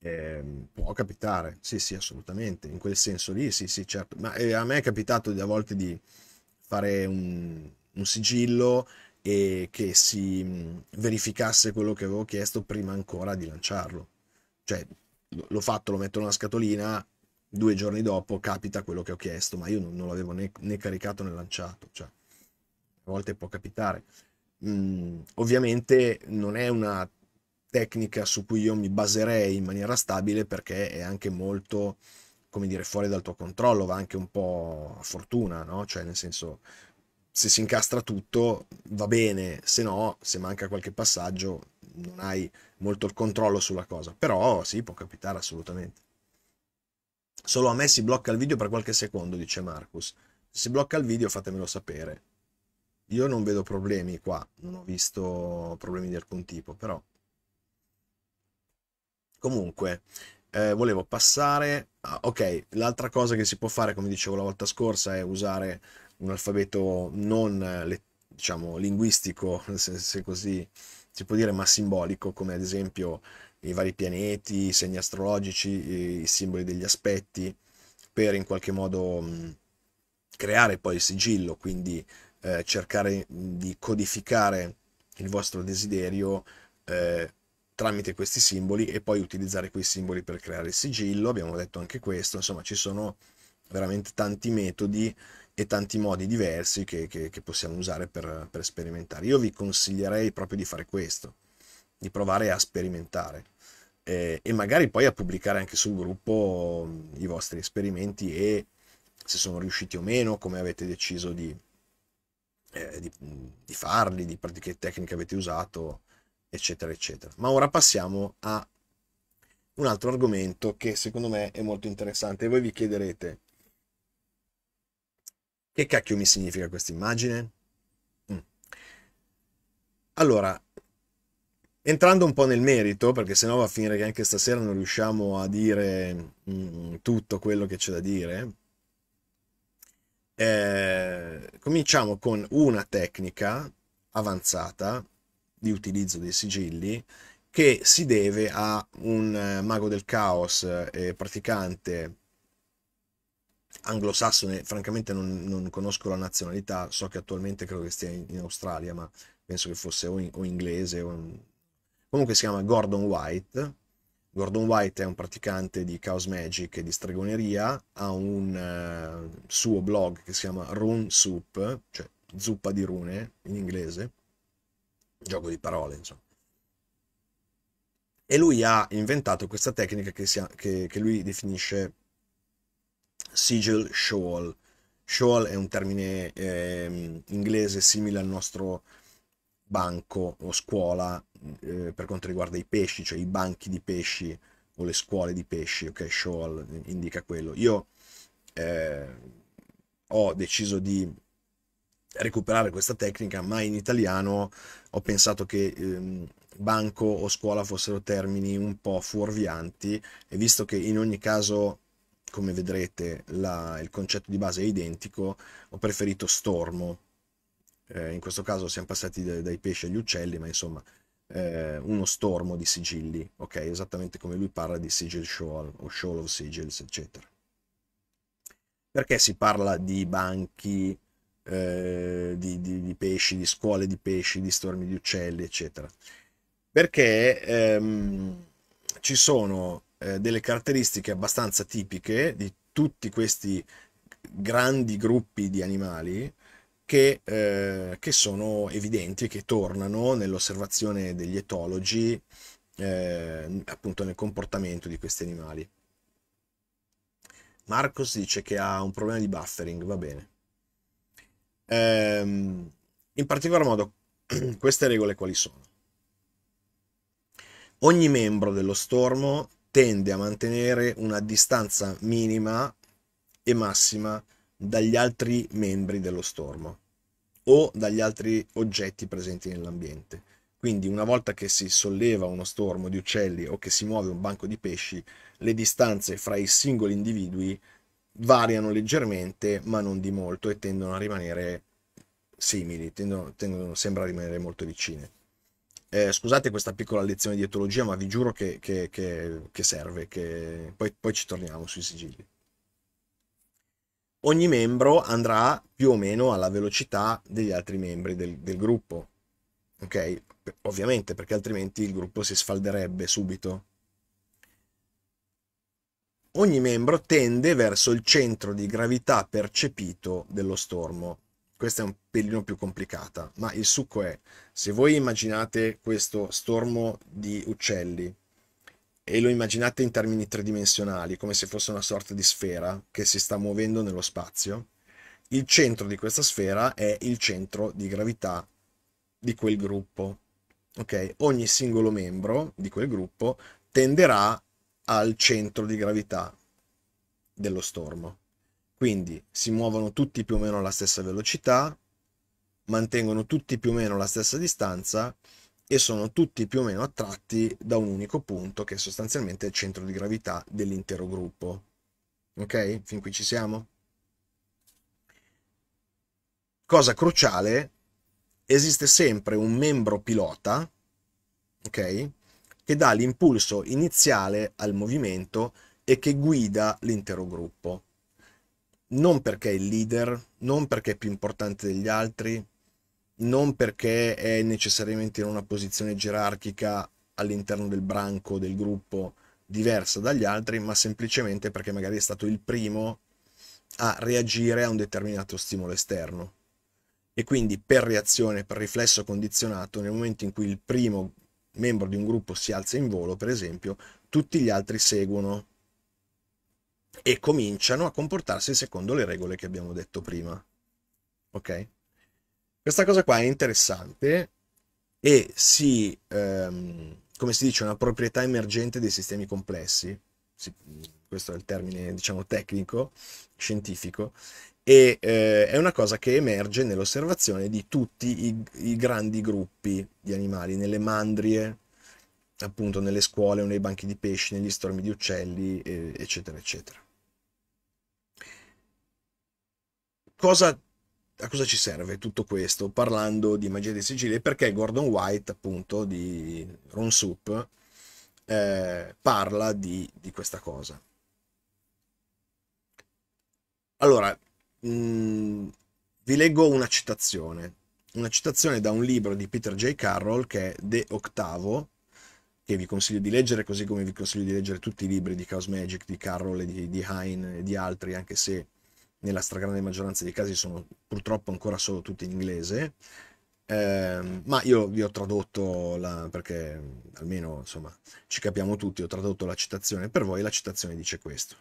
Eh, può capitare, sì, sì, assolutamente, in quel senso lì, sì, sì, certo. Ma eh, a me è capitato a volte di fare un, un sigillo e che si mm, verificasse quello che avevo chiesto prima ancora di lanciarlo. Cioè, l'ho fatto, lo metto in una scatolina, due giorni dopo capita quello che ho chiesto, ma io non, non l'avevo né, né, caricato né lanciato. Cioè, a volte può capitare. Mm, ovviamente non è una tecnica su cui io mi baserei in maniera stabile perché è anche molto, come dire, fuori dal tuo controllo, va anche un po' a fortuna, no? Cioè, nel senso se si incastra tutto va bene, se no, se manca qualche passaggio, non hai molto il controllo sulla cosa. Però sì, può capitare assolutamente. Solo a me si blocca il video per qualche secondo, dice Marcus. Se si blocca il video fatemelo sapere. Io non vedo problemi qua, non ho visto problemi di alcun tipo, però. Comunque, eh, volevo passare... Ah, ok, l'altra cosa che si può fare, come dicevo la volta scorsa, è usare un alfabeto non diciamo, linguistico, se, se così si può dire, ma simbolico, come ad esempio i vari pianeti, i segni astrologici, i simboli degli aspetti, per in qualche modo creare poi il sigillo, quindi eh, cercare di codificare il vostro desiderio eh, tramite questi simboli e poi utilizzare quei simboli per creare il sigillo, abbiamo detto anche questo, insomma ci sono veramente tanti metodi e tanti modi diversi che, che, che possiamo usare per, per, sperimentare. Io vi consiglierei proprio di fare questo, di provare a sperimentare eh, e magari poi a pubblicare anche sul gruppo mm, i vostri esperimenti e se sono riusciti o meno, come avete deciso di, eh, di, mm, di farli, di che tecniche avete usato, eccetera, eccetera. Ma ora passiamo a un altro argomento che secondo me è molto interessante e voi vi chiederete che cacchio mi significa questa immagine? Mm. Allora, entrando un po' nel merito, perché sennò va a finire che anche stasera non riusciamo a dire mm, tutto quello che c'è da dire, eh, cominciamo con una tecnica avanzata di utilizzo dei sigilli che si deve a un eh, mago del caos e praticante anglosassone, francamente non, non, conosco la nazionalità, so che attualmente credo che stia in, Australia, ma penso che fosse o, in, o inglese o in... comunque si chiama Gordon White. Gordon White è un praticante di Chaos Magic e di stregoneria, ha un uh, suo blog che si chiama Rune Soup, cioè zuppa di rune in inglese, gioco di parole insomma. E lui ha inventato questa tecnica che, ha, che, che lui definisce sigil shawl. Shawl è un termine eh, inglese simile al nostro banco o scuola eh, per quanto riguarda i pesci, cioè i banchi di pesci o le scuole di pesci, ok? Shawl indica quello. Io eh, ho deciso di recuperare questa tecnica, ma in italiano ho pensato che ehm, banco o scuola fossero termini un po' fuorvianti e visto che in ogni caso come vedrete la, il concetto di base è identico, ho preferito stormo, eh, in questo caso siamo passati dai, dai pesci agli uccelli, ma insomma eh, uno stormo di sigilli, ok? Esattamente come lui parla di sigil shoal o shoal of sigils, eccetera. Perché si parla di banchi, eh, di, di, di, pesci, di scuole di pesci, di stormi di uccelli, eccetera? Perché ehm, ci sono eh, delle caratteristiche abbastanza tipiche di tutti questi grandi gruppi di animali che, eh, che sono evidenti e che tornano nell'osservazione degli etologi eh, appunto nel comportamento di questi animali. Marcos dice che ha un problema di buffering, va bene. Ehm, in particolar modo, queste regole quali sono? Ogni membro dello stormo tende a mantenere una distanza minima e massima dagli altri membri dello stormo o dagli altri oggetti presenti nell'ambiente. Quindi una volta che si solleva uno stormo di uccelli o che si muove un banco di pesci, le distanze fra i singoli individui variano leggermente ma non di molto e tendono a rimanere simili, tendono, tendono, sembra rimanere molto vicine. Eh, scusate questa piccola lezione di etologia, ma vi giuro che, che, che, che serve, che poi, poi ci torniamo sui sigilli. Ogni membro andrà più o meno alla velocità degli altri membri del, del gruppo, ok? Ovviamente, perché altrimenti il gruppo si sfalderebbe subito. Ogni membro tende verso il centro di gravità percepito dello stormo questa è un pelino più complicata, ma il succo è, se voi immaginate questo stormo di uccelli e lo immaginate in termini tridimensionali, come se fosse una sorta di sfera che si sta muovendo nello spazio, il centro di questa sfera è il centro di gravità di quel gruppo. Okay? Ogni singolo membro di quel gruppo tenderà al centro di gravità dello stormo. Quindi si muovono tutti più o meno alla stessa velocità, mantengono tutti più o meno la stessa distanza e sono tutti più o meno attratti da un unico punto che è sostanzialmente il centro di gravità dell'intero gruppo. Ok? Fin qui ci siamo? Cosa cruciale, esiste sempre un membro pilota, ok? Che dà l'impulso iniziale al movimento e che guida l'intero gruppo non perché è il leader, non perché è più importante degli altri, non perché è necessariamente in una posizione gerarchica all'interno del branco, del gruppo, diversa dagli altri, ma semplicemente perché magari è stato il primo a reagire a un determinato stimolo esterno. E quindi per reazione, per riflesso condizionato, nel momento in cui il primo membro di un gruppo si alza in volo, per esempio, tutti gli altri seguono e cominciano a comportarsi secondo le regole che abbiamo detto prima. Ok? Questa cosa qua è interessante e si, ehm, come si dice, una proprietà emergente dei sistemi complessi. Si, questo è il termine, diciamo, tecnico, scientifico, e eh, è una cosa che emerge nell'osservazione di tutti i, i grandi gruppi di animali, nelle mandrie, appunto nelle scuole o nei banchi di pesci, negli stormi di uccelli, eh, eccetera, eccetera. cosa, a cosa ci serve tutto questo parlando di Magia dei Sigilli? Perché Gordon White, appunto, di Ron Soup, eh, parla di, di, questa cosa. Allora, mh, mm, vi leggo una citazione, una citazione da un libro di Peter J. Carroll che è De Octavo, che vi consiglio di leggere, così come vi consiglio di leggere tutti i libri di Chaos Magic, di Carroll, di, di Hein e di altri, anche se nella stragrande maggioranza dei casi sono purtroppo ancora solo tutti in inglese, eh, ma io vi ho tradotto la, perché almeno insomma ci capiamo tutti, ho tradotto la citazione per voi, la citazione dice questo.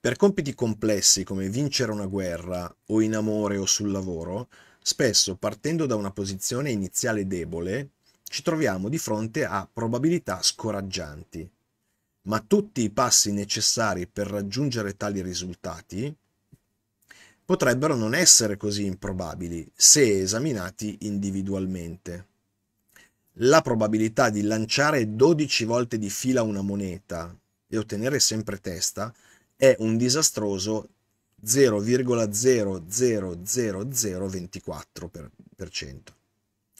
Per compiti complessi come vincere una guerra o in amore o sul lavoro, spesso partendo da una posizione iniziale debole, ci troviamo di fronte a probabilità scoraggianti, ma tutti i passi necessari per raggiungere tali risultati potrebbero non essere così improbabili se esaminati individualmente. La probabilità di lanciare 12 volte di fila una moneta e ottenere sempre testa è un disastroso 0,00024%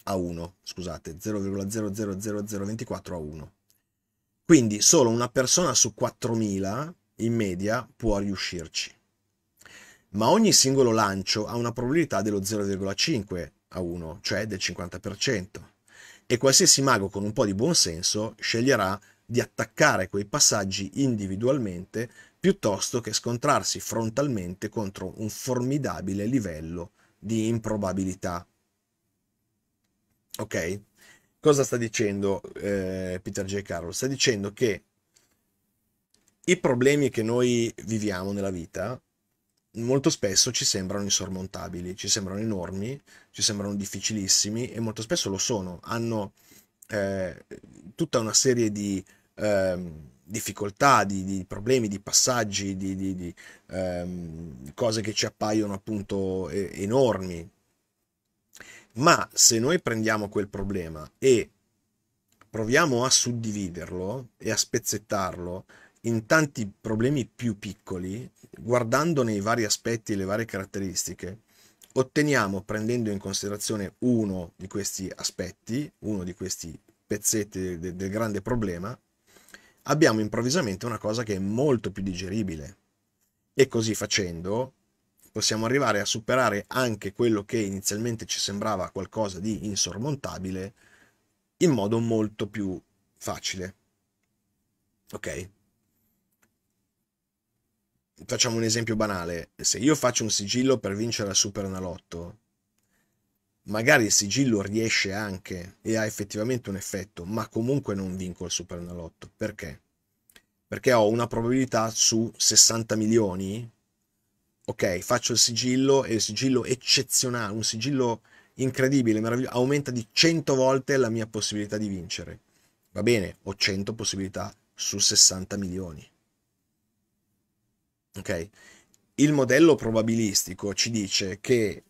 a 1, scusate, 0,00024 a 1. Quindi solo una persona su 4.000 in media può riuscirci. Ma ogni singolo lancio ha una probabilità dello 0,5 a 1, cioè del 50%. E qualsiasi mago con un po' di buonsenso sceglierà di attaccare quei passaggi individualmente piuttosto che scontrarsi frontalmente contro un formidabile livello di improbabilità. Ok? Cosa sta dicendo eh, Peter J. Carroll? Sta dicendo che i problemi che noi viviamo nella vita molto spesso ci sembrano insormontabili, ci sembrano enormi, ci sembrano difficilissimi e molto spesso lo sono. Hanno eh, tutta una serie di eh, difficoltà, di, di, problemi, di passaggi, di, di, di ehm, cose che ci appaiono appunto eh, enormi. Ma se noi prendiamo quel problema e proviamo a suddividerlo e a spezzettarlo in tanti problemi più piccoli, guardandone i vari aspetti e le varie caratteristiche, otteniamo, prendendo in considerazione uno di questi aspetti, uno di questi pezzetti del, del grande problema, abbiamo improvvisamente una cosa che è molto più digeribile. E così facendo possiamo arrivare a superare anche quello che inizialmente ci sembrava qualcosa di insormontabile in modo molto più facile. Ok? Facciamo un esempio banale. Se io faccio un sigillo per vincere al Super Nalotto, magari il sigillo riesce anche e ha effettivamente un effetto, ma comunque non vinco il Super Nalotto. Perché? Perché ho una probabilità su 60 milioni ok, faccio il sigillo, e il sigillo eccezionale, un sigillo incredibile, meraviglioso, aumenta di 100 volte la mia possibilità di vincere. Va bene, ho 100 possibilità su 60 milioni. Ok? Il modello probabilistico ci dice che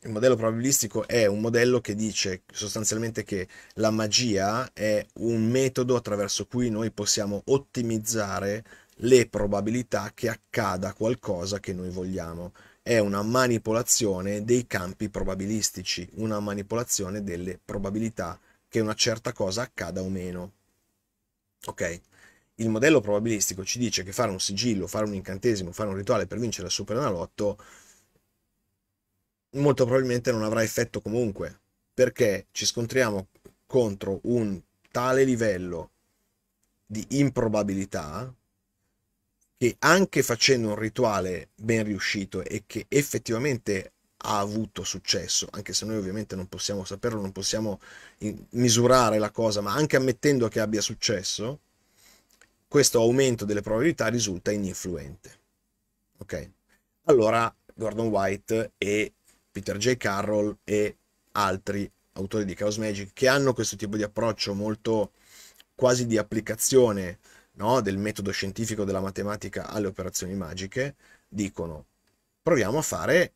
il modello probabilistico è un modello che dice sostanzialmente che la magia è un metodo attraverso cui noi possiamo ottimizzare le probabilità che accada qualcosa che noi vogliamo. È una manipolazione dei campi probabilistici, una manipolazione delle probabilità che una certa cosa accada o meno. Ok? Il modello probabilistico ci dice che fare un sigillo, fare un incantesimo, fare un rituale per vincere il superenalotto molto probabilmente non avrà effetto comunque, perché ci scontriamo contro un tale livello di improbabilità che anche facendo un rituale ben riuscito e che effettivamente ha avuto successo, anche se noi ovviamente non possiamo saperlo, non possiamo misurare la cosa, ma anche ammettendo che abbia successo, questo aumento delle probabilità risulta ininfluente. Ok? Allora Gordon White e Peter J. Carroll e altri autori di Chaos Magic che hanno questo tipo di approccio molto quasi di applicazione no, del metodo scientifico della matematica alle operazioni magiche, dicono proviamo a fare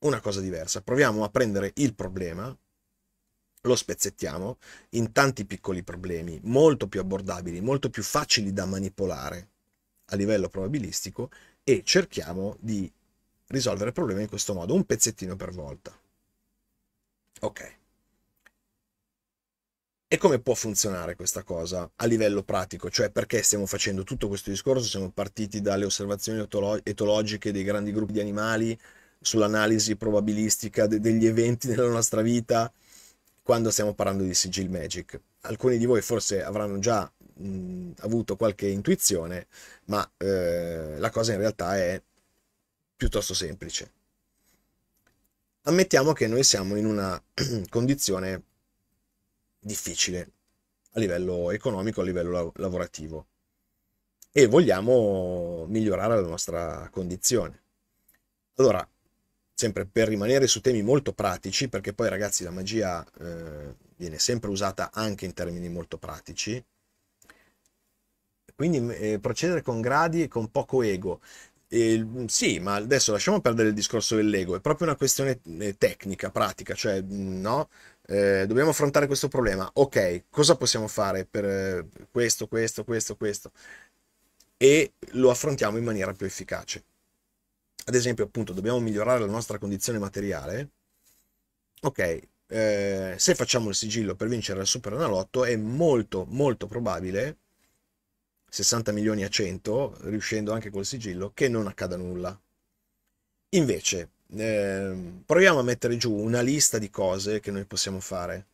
una cosa diversa, proviamo a prendere il problema, lo spezzettiamo in tanti piccoli problemi, molto più abbordabili, molto più facili da manipolare a livello probabilistico e cerchiamo di risolvere il problema in questo modo, un pezzettino per volta. Ok. E come può funzionare questa cosa a livello pratico? Cioè perché stiamo facendo tutto questo discorso? Siamo partiti dalle osservazioni etologiche dei grandi gruppi di animali, sull'analisi probabilistica de- degli eventi nella nostra vita, quando stiamo parlando di Sigil Magic. Alcuni di voi forse avranno già mh, avuto qualche intuizione, ma eh, la cosa in realtà è piuttosto semplice. Ammettiamo che noi siamo in una condizione difficile a livello economico, a livello lavorativo e vogliamo migliorare la nostra condizione. Allora, sempre per rimanere su temi molto pratici, perché poi ragazzi la magia eh, viene sempre usata anche in termini molto pratici, quindi eh, procedere con gradi e con poco ego. Mm, sì, ma adesso lasciamo perdere il discorso dell'ego, è proprio una questione eh, tecnica, pratica, cioè mm, no, eh, dobbiamo affrontare questo problema. Ok, cosa possiamo fare per eh, questo, questo, questo, questo? E lo affrontiamo in maniera più efficace. Ad esempio, appunto, dobbiamo migliorare la nostra condizione materiale. Ok, eh, se facciamo il sigillo per vincere il Super Analotto è molto, molto probabile 60 milioni a 100, riuscendo anche col sigillo, che non accada nulla. Invece, eh, proviamo a mettere giù una lista di cose che noi possiamo fare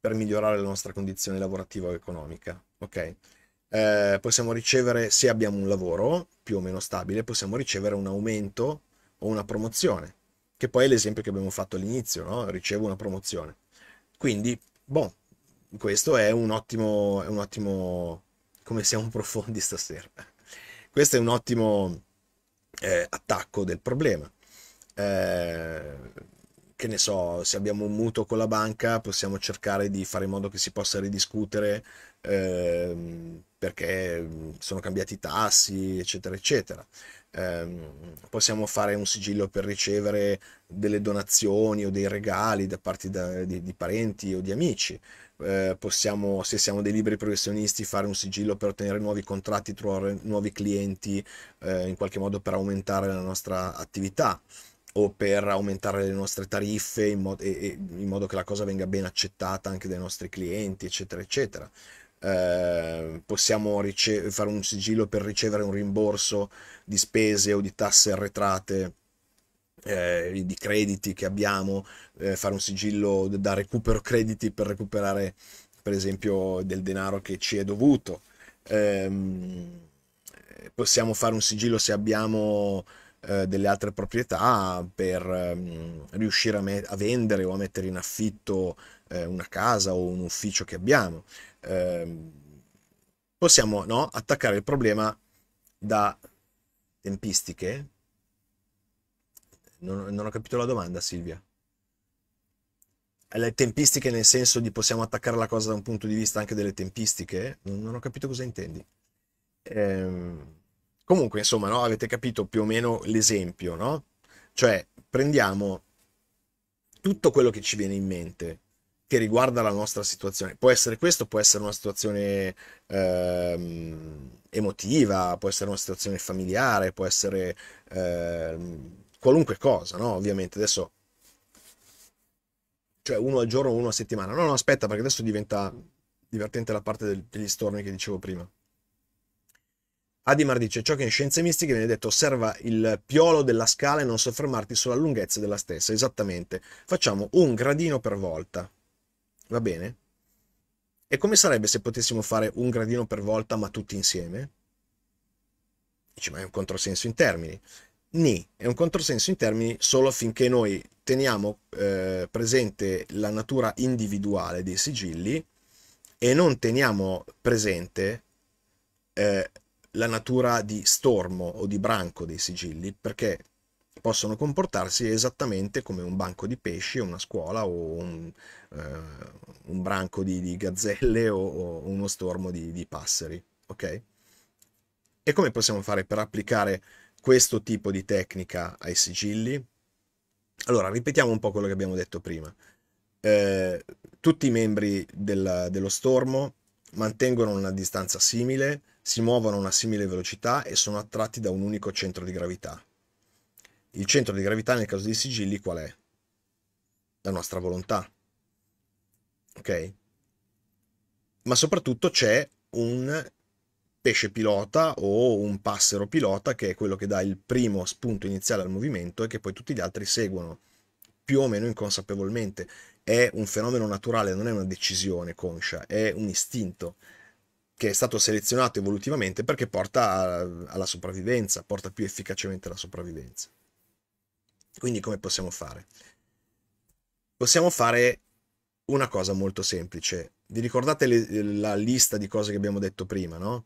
per migliorare la nostra condizione lavorativa o economica. Ok? Eh, possiamo ricevere, se abbiamo un lavoro più o meno stabile, possiamo ricevere un aumento o una promozione, che poi è l'esempio che abbiamo fatto all'inizio, no? ricevo una promozione. Quindi, boh, questo è un ottimo, è un ottimo come siamo profondi stasera. Questo è un ottimo eh, attacco del problema. Eh, che ne so, se abbiamo un mutuo con la banca, possiamo cercare di fare in modo che si possa ridiscutere eh, perché mm, sono cambiati i tassi, eccetera, eccetera. Ehm, possiamo fare un sigillo per ricevere delle donazioni o dei regali da parte da, di, di, parenti o di amici. Eh, possiamo, se siamo dei liberi professionisti, fare un sigillo per ottenere nuovi contratti, trovare nuovi clienti, eh, in qualche modo per aumentare la nostra attività o per aumentare le nostre tariffe in, mo- e, e, in modo che la cosa venga ben accettata anche dai nostri clienti, eccetera, eccetera. Eh, possiamo rice- fare un sigillo per ricevere un rimborso di spese o di tasse arretrate eh, di crediti che abbiamo, eh, fare un sigillo da recupero crediti per recuperare per esempio del denaro che ci è dovuto. Eh, possiamo fare un sigillo se abbiamo eh, delle altre proprietà per ehm, riuscire a, a, vendere o a mettere in affitto eh, una casa o un ufficio che abbiamo. Ehm, possiamo no, attaccare il problema da tempistiche non, non ho capito la domanda, Silvia. Le tempistiche nel senso di possiamo attaccare la cosa da un punto di vista anche delle tempistiche? Non, non ho capito cosa intendi. Ehm, comunque, insomma, no? avete capito più o meno l'esempio, no? Cioè, prendiamo tutto quello che ci viene in mente che riguarda la nostra situazione. Può essere questo, può essere una situazione ehm, emotiva, può essere una situazione familiare, può essere ehm, qualunque cosa, no? Ovviamente adesso cioè uno al giorno, uno a settimana. No, no, aspetta, perché adesso diventa divertente la parte del, degli storni che dicevo prima. Adimar dice: Ciò che in scienze mistiche viene detto, osserva il piolo della scala e non soffermarti sulla lunghezza della stessa. Esattamente. Facciamo un gradino per volta. Va bene? E come sarebbe se potessimo fare un gradino per volta, ma tutti insieme? Dice, ma è un controsenso in termini ni è un controsenso in termini solo affinché noi teniamo eh, presente la natura individuale dei sigilli e non teniamo presente eh, la natura di stormo o di branco dei sigilli perché possono comportarsi esattamente come un banco di pesci, una scuola o un, eh, un branco di, di gazzelle o, o, uno stormo di, di passeri. Ok? E come possiamo fare per applicare questo tipo di tecnica ai sigilli? Allora, ripetiamo un po' quello che abbiamo detto prima. Eh, tutti i membri del, dello stormo mantengono una distanza simile, si muovono a una simile velocità e sono attratti da un unico centro di gravità. Il centro di gravità nel caso dei sigilli qual è? La nostra volontà. Ok? Ma soprattutto c'è un pesce pilota o un passero pilota che è quello che dà il primo spunto iniziale al movimento e che poi tutti gli altri seguono più o meno inconsapevolmente. È un fenomeno naturale, non è una decisione conscia, è un istinto che è stato selezionato evolutivamente perché porta alla sopravvivenza, porta più efficacemente alla sopravvivenza. Quindi come possiamo fare? Possiamo fare una cosa molto semplice. Vi ricordate le, la lista di cose che abbiamo detto prima, no?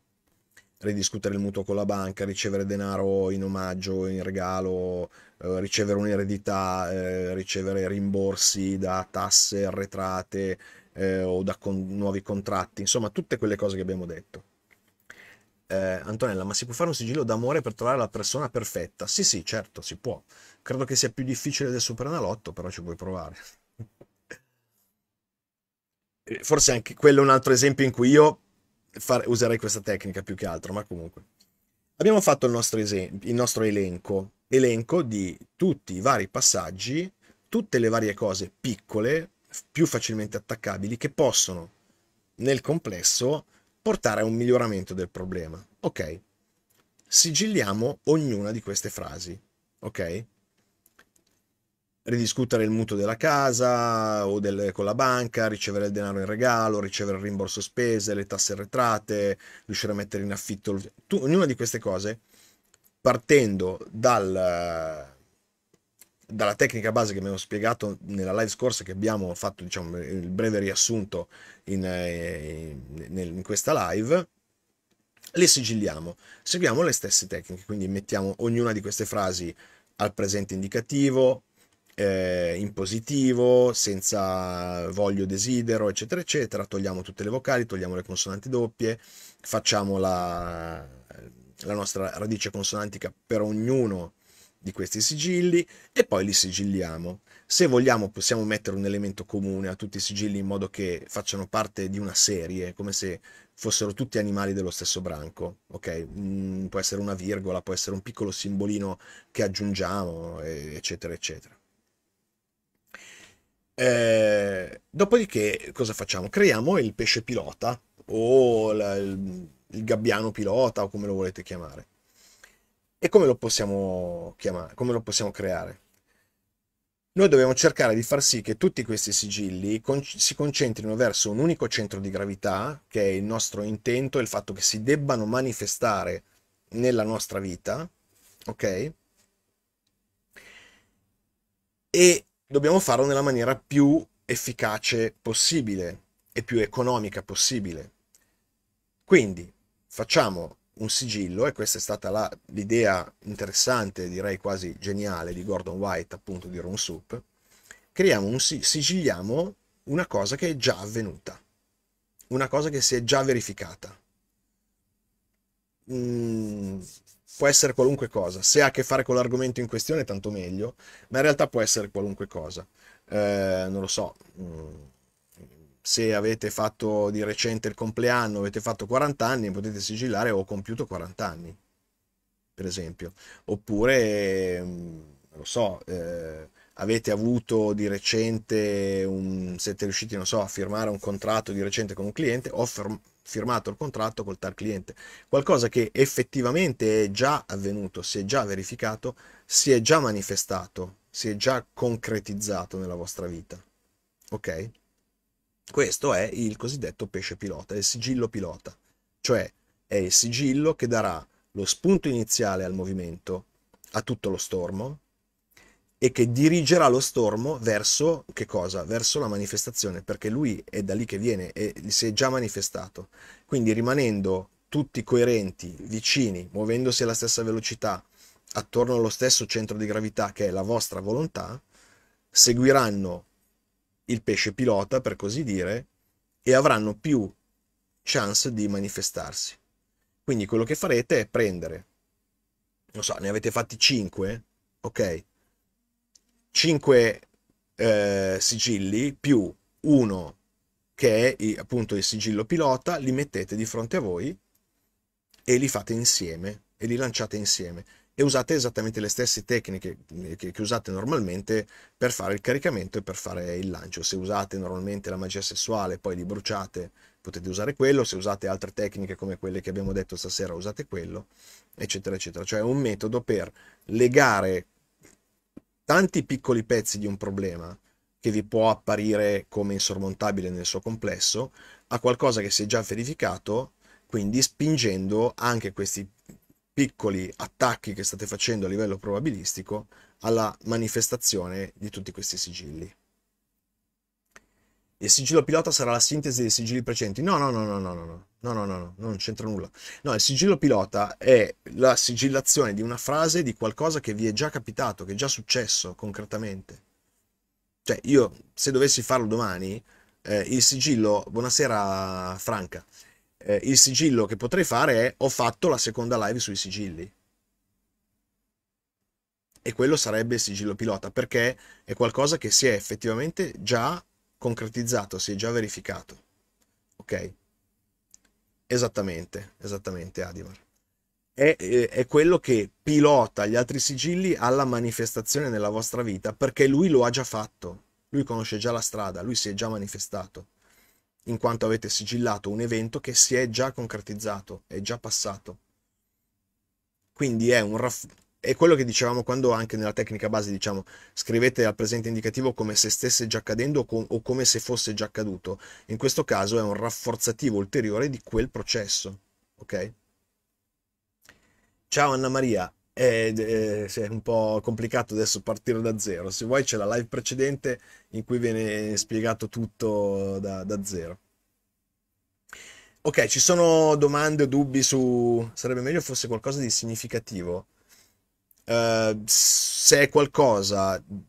ridiscutere il mutuo con la banca, ricevere denaro in omaggio, in regalo, eh, ricevere un'eredità, eh, ricevere rimborsi da tasse arretrate eh, o da con nuovi contratti, insomma tutte quelle cose che abbiamo detto. Antonella, ma si può fare un sigillo d'amore per trovare la persona perfetta? Sì, sì, certo, si può. Credo che sia più difficile del Supernalotto, però ci puoi provare. Forse anche quello è un altro esempio in cui io far, userei questa tecnica più che altro, ma comunque. Abbiamo fatto il nostro, esen- il nostro elenco, elenco di tutti i vari passaggi, tutte le varie cose piccole, più facilmente attaccabili, che possono nel complesso portare a un miglioramento del problema. Ok, sigilliamo ognuna di queste frasi. Ok? ridiscutere il mutuo della casa o del, con la banca, ricevere il denaro in regalo, ricevere il rimborso spese, le tasse arretrate, riuscire a mettere in affitto. Tu, ognuna di queste cose, partendo dal, dalla tecnica base che abbiamo spiegato nella live scorsa, che abbiamo fatto diciamo, il breve riassunto in, eh, in, in questa live, le sigilliamo. Seguiamo le stesse tecniche, quindi mettiamo ognuna di queste frasi al presente indicativo, eh, in positivo, senza voglio, desidero, eccetera, eccetera. Togliamo tutte le vocali, togliamo le consonanti doppie, facciamo la, la nostra radice consonantica per ognuno di questi sigilli e poi li sigilliamo. Se vogliamo possiamo mettere un elemento comune a tutti i sigilli in modo che facciano parte di una serie, come se fossero tutti animali dello stesso branco, ok? Mm, può essere una virgola, può essere un piccolo simbolino che aggiungiamo, eccetera, eccetera. Eh, dopodiché cosa facciamo? Creiamo il pesce pilota o la, il, il, gabbiano pilota o come lo volete chiamare. E come lo possiamo chiamare? Come lo possiamo creare? Noi dobbiamo cercare di far sì che tutti questi sigilli con, si concentrino verso un unico centro di gravità, che è il nostro intento e il fatto che si debbano manifestare nella nostra vita, ok? E dobbiamo farlo nella maniera più efficace possibile e più economica possibile. Quindi facciamo un sigillo, e questa è stata la, l'idea interessante, direi quasi geniale, di Gordon White, appunto di Ron Soup, creiamo un, sigilliamo una cosa che è già avvenuta, una cosa che si è già verificata. Mm, può essere qualunque cosa. Se ha a che fare con l'argomento in questione, tanto meglio, ma in realtà può essere qualunque cosa. Eh, non lo so. Mm, se avete fatto di recente il compleanno, avete fatto 40 anni, potete sigillare ho compiuto 40 anni, per esempio. Oppure, mm, non lo so, eh, avete avuto di recente, un, siete riusciti, non so, a firmare un contratto di recente con un cliente, ho firmato firmato il contratto col tal cliente, qualcosa che effettivamente è già avvenuto, si è già verificato, si è già manifestato, si è già concretizzato nella vostra vita. Ok? Questo è il cosiddetto pesce pilota, il sigillo pilota, cioè è il sigillo che darà lo spunto iniziale al movimento, a tutto lo stormo, e che dirigerà lo stormo verso che cosa? Verso la manifestazione, perché lui è da lì che viene e si è già manifestato. Quindi rimanendo tutti coerenti, vicini, muovendosi alla stessa velocità, attorno allo stesso centro di gravità che è la vostra volontà, seguiranno il pesce pilota, per così dire, e avranno più chance di manifestarsi. Quindi quello che farete è prendere, non so, ne avete fatti 5, ok? 5 eh, sigilli più uno che è appunto il sigillo pilota, li mettete di fronte a voi e li fate insieme e li lanciate insieme e usate esattamente le stesse tecniche eh, che, che, usate normalmente per fare il caricamento e per fare il lancio. Se usate normalmente la magia sessuale, poi li bruciate, potete usare quello, se usate altre tecniche come quelle che abbiamo detto stasera, usate quello, eccetera, eccetera. Cioè è un metodo per legare tanti piccoli pezzi di un problema che vi può apparire come insormontabile nel suo complesso a qualcosa che si è già verificato, quindi spingendo anche questi piccoli attacchi che state facendo a livello probabilistico alla manifestazione di tutti questi sigilli il sigillo pilota sarà la sintesi dei sigilli precedenti. No, no, no, no, no, no, no, no, no, no, non c'entra nulla. No, il sigillo pilota è la sigillazione di una frase di qualcosa che vi è già capitato, che è già successo concretamente. Cioè, io se dovessi farlo domani, eh, il sigillo, buonasera Franca, eh, il sigillo che potrei fare è ho fatto la seconda live sui sigilli. E quello sarebbe il sigillo pilota, perché è qualcosa che si è effettivamente già concretizzato si è già verificato. Ok? Esattamente, esattamente Adimar. È, è, quello che pilota gli altri sigilli alla manifestazione nella vostra vita perché lui lo ha già fatto, lui conosce già la strada, lui si è già manifestato, in quanto avete sigillato un evento che si è già concretizzato, è già passato. Quindi è un raffronto è quello che dicevamo quando anche nella tecnica base diciamo scrivete al presente indicativo come se stesse già accadendo o, come se fosse già accaduto. In questo caso è un rafforzativo ulteriore di quel processo. Ok? Ciao Anna Maria, è, è, è, un po' complicato adesso partire da zero. Se vuoi c'è la live precedente in cui viene spiegato tutto da, da zero. Ok, ci sono domande o dubbi su... Sarebbe meglio fosse qualcosa di significativo. Eh, se è qualcosa uh,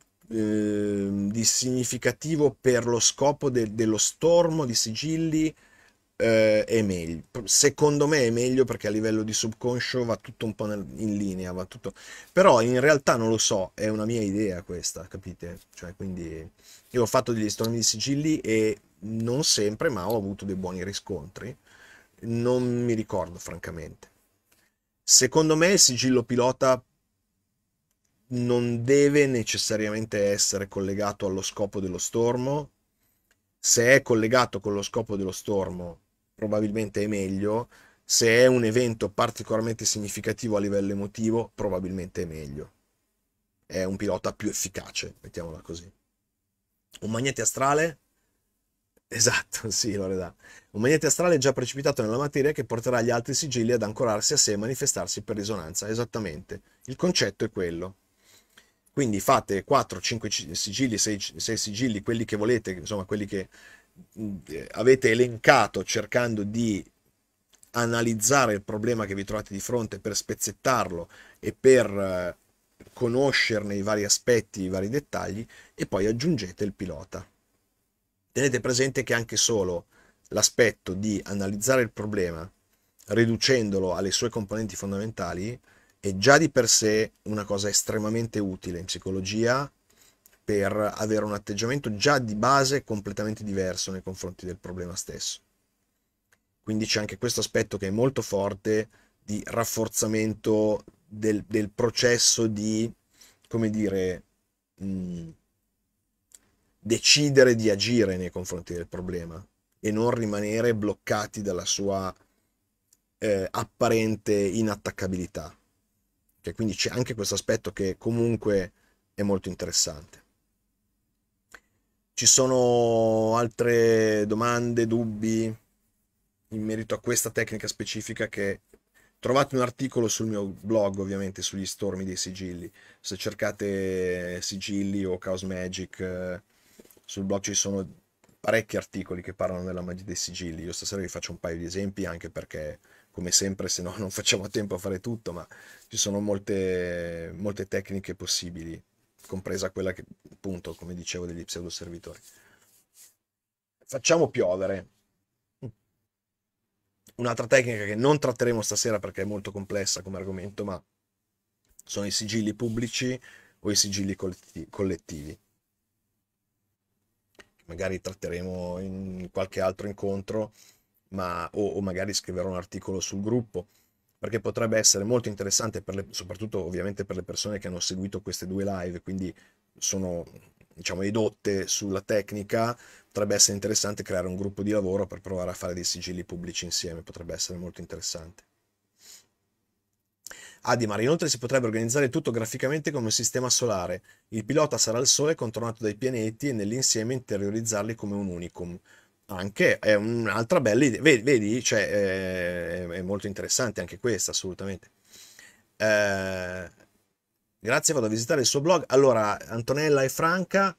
di significativo per lo scopo de- dello stormo di sigilli uh, è meglio secondo me è meglio perché a livello di subconscio va tutto un po' nel- in linea va tutto però in realtà non lo so è una mia idea questa capite cioè quindi io ho fatto degli stormi di sigilli e non sempre ma ho avuto dei buoni riscontri non mi ricordo francamente secondo me il sigillo pilota non deve necessariamente essere collegato allo scopo dello stormo. Se è collegato con lo scopo dello stormo, probabilmente è meglio. Se è un evento particolarmente significativo a livello emotivo, probabilmente è meglio. È un pilota più efficace, mettiamola così. Un magnete astrale? Esatto, sì, Loreda. Un magnete astrale già precipitato nella materia che porterà gli altri sigilli ad ancorarsi a sé e manifestarsi per risonanza. Esattamente. Il concetto è quello. Quindi fate 4, 5 sigilli, 6, 6 sigilli, quelli che volete, insomma quelli che mm, avete elencato cercando di analizzare il problema che vi trovate di fronte per spezzettarlo e per eh, conoscerne i vari aspetti, i vari dettagli e poi aggiungete il pilota. Tenete presente che anche solo l'aspetto di analizzare il problema riducendolo alle sue componenti fondamentali è già di per sé una cosa estremamente utile in psicologia per avere un atteggiamento già di base completamente diverso nei confronti del problema stesso. Quindi c'è anche questo aspetto che è molto forte di rafforzamento del, del processo di, come dire, mh, mm, decidere di agire nei confronti del problema e non rimanere bloccati dalla sua eh, apparente inattaccabilità. Cioè, quindi c'è anche questo aspetto che comunque è molto interessante. Ci sono altre domande, dubbi in merito a questa tecnica specifica che trovate un articolo sul mio blog ovviamente sugli stormi dei sigilli se cercate sigilli o Chaos Magic eh, sul blog ci sono parecchi articoli che parlano della magia dei sigilli io stasera vi faccio un paio di esempi anche perché come sempre, se no non facciamo a tempo a fare tutto, ma ci sono molte, molte tecniche possibili, compresa quella che, appunto, come dicevo, degli pseudoservitori. Facciamo piovere. Un'altra tecnica che non tratteremo stasera perché è molto complessa come argomento, ma sono i sigilli pubblici o i sigilli collettivi. Magari tratteremo in qualche altro incontro ma, o, o, magari scriverò un articolo sul gruppo, perché potrebbe essere molto interessante, le, soprattutto ovviamente per le persone che hanno seguito queste due live, quindi sono diciamo, edotte sulla tecnica, potrebbe essere interessante creare un gruppo di lavoro per provare a fare dei sigilli pubblici insieme, potrebbe essere molto interessante. Adimar, inoltre si potrebbe organizzare tutto graficamente come un sistema solare. Il pilota sarà il Sole contornato dai pianeti e nell'insieme interiorizzarli come un unicum anche è un'altra bella idea. Vedi, vedi cioè, è, eh, è, molto interessante anche questa, assolutamente. Eh, grazie, vado a visitare il suo blog. Allora, Antonella e Franca,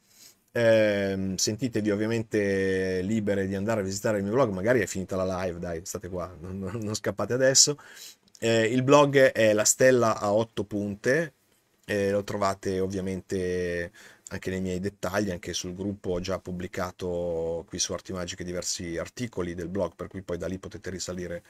eh, sentitevi ovviamente libere di andare a visitare il mio blog. Magari è finita la live, dai, state qua, non, non scappate adesso. Eh, il blog è La Stella a 8 punte, eh, lo trovate ovviamente anche nei miei dettagli, anche sul gruppo ho già pubblicato qui su Arti Magiche diversi articoli del blog, per cui poi da lì potete risalire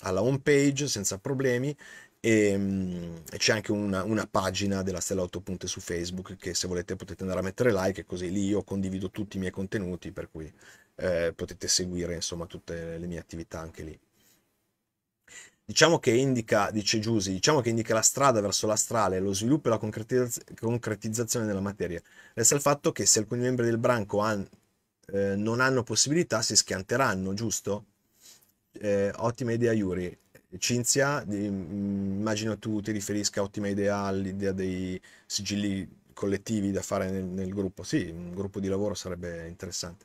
alla home page senza problemi ehm, e, c'è anche una, una, pagina della Stella 8 Punte su Facebook che se volete potete andare a mettere like così lì io condivido tutti i miei contenuti per cui eh, potete seguire insomma tutte le mie attività anche lì. Diciamo che indica, dice Giusi, diciamo che indica la strada verso l'astrale, lo sviluppo e la concretizz- concretizzazione della materia. Resta il fatto che se alcuni membri del branco han, eh, non hanno possibilità si schianteranno, giusto? Eh, ottima idea Yuri. Cinzia, di, mm, immagino tu ti riferisca a ottima idea all'idea dei sigilli collettivi da fare nel, nel gruppo. Sì, un gruppo di lavoro sarebbe interessante.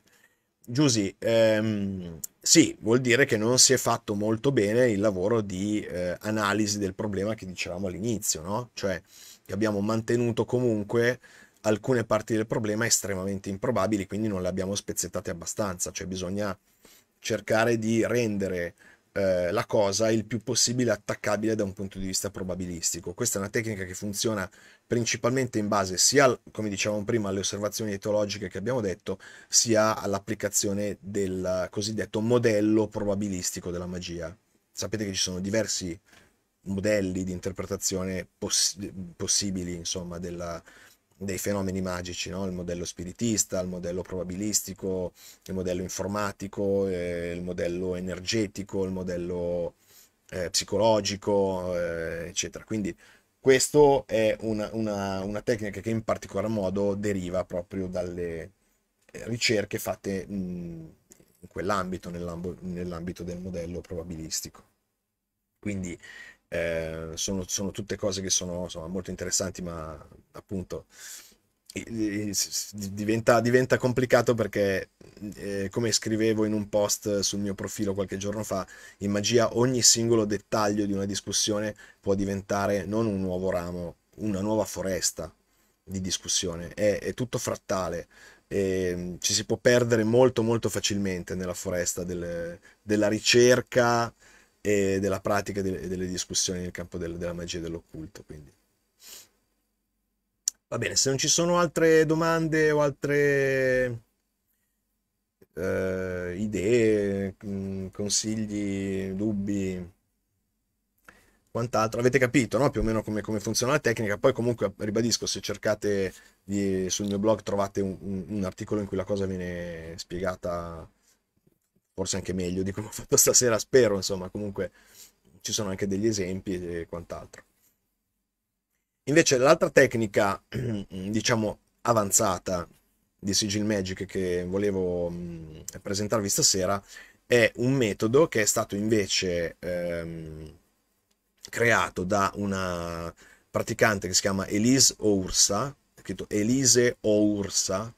Giusy, ehm, sì, vuol dire che non si è fatto molto bene il lavoro di eh, analisi del problema che dicevamo all'inizio, no? Cioè che abbiamo mantenuto comunque alcune parti del problema estremamente improbabili, quindi non le abbiamo spezzettate abbastanza, cioè bisogna cercare di rendere eh, la cosa il più possibile attaccabile da un punto di vista probabilistico. Questa è una tecnica che funziona principalmente in base sia, come dicevamo prima, alle osservazioni etologiche che abbiamo detto, sia all'applicazione del cosiddetto modello probabilistico della magia. Sapete che ci sono diversi modelli di interpretazione poss- possibili, insomma, della, dei fenomeni magici, no? il modello spiritista, il modello probabilistico, il modello informatico, eh, il modello energetico, il modello eh, psicologico, eh, eccetera. Quindi questa è una, una, una, tecnica che in particolar modo deriva proprio dalle eh, ricerche fatte mh, in quell'ambito, nell'ambito del modello probabilistico. Quindi eh, sono, sono, tutte cose che sono insomma, molto interessanti, ma appunto diventa, diventa complicato perché, eh, come scrivevo in un post sul mio profilo qualche giorno fa, in magia ogni singolo dettaglio di una discussione può diventare non un nuovo ramo, una nuova foresta di discussione, è, è tutto frattale. E ehm, ci si può perdere molto molto facilmente nella foresta del, della ricerca e della pratica e delle discussioni nel campo del, della magia e dell'occulto. Quindi. Va bene, se non ci sono altre domande o altre eh, idee, mm, consigli, dubbi, quant'altro, avete capito no? più o meno come, come, funziona la tecnica. Poi comunque ribadisco, se cercate di, sul mio blog trovate un, un articolo in cui la cosa viene spiegata forse anche meglio di come ho fatto stasera, spero, insomma, comunque ci sono anche degli esempi e quant'altro. Invece l'altra tecnica, diciamo, avanzata di Sigil Magic che volevo presentarvi stasera è un metodo che è stato invece ehm, creato da una praticante che si chiama Elise Oursa, scritto Elise Oursa,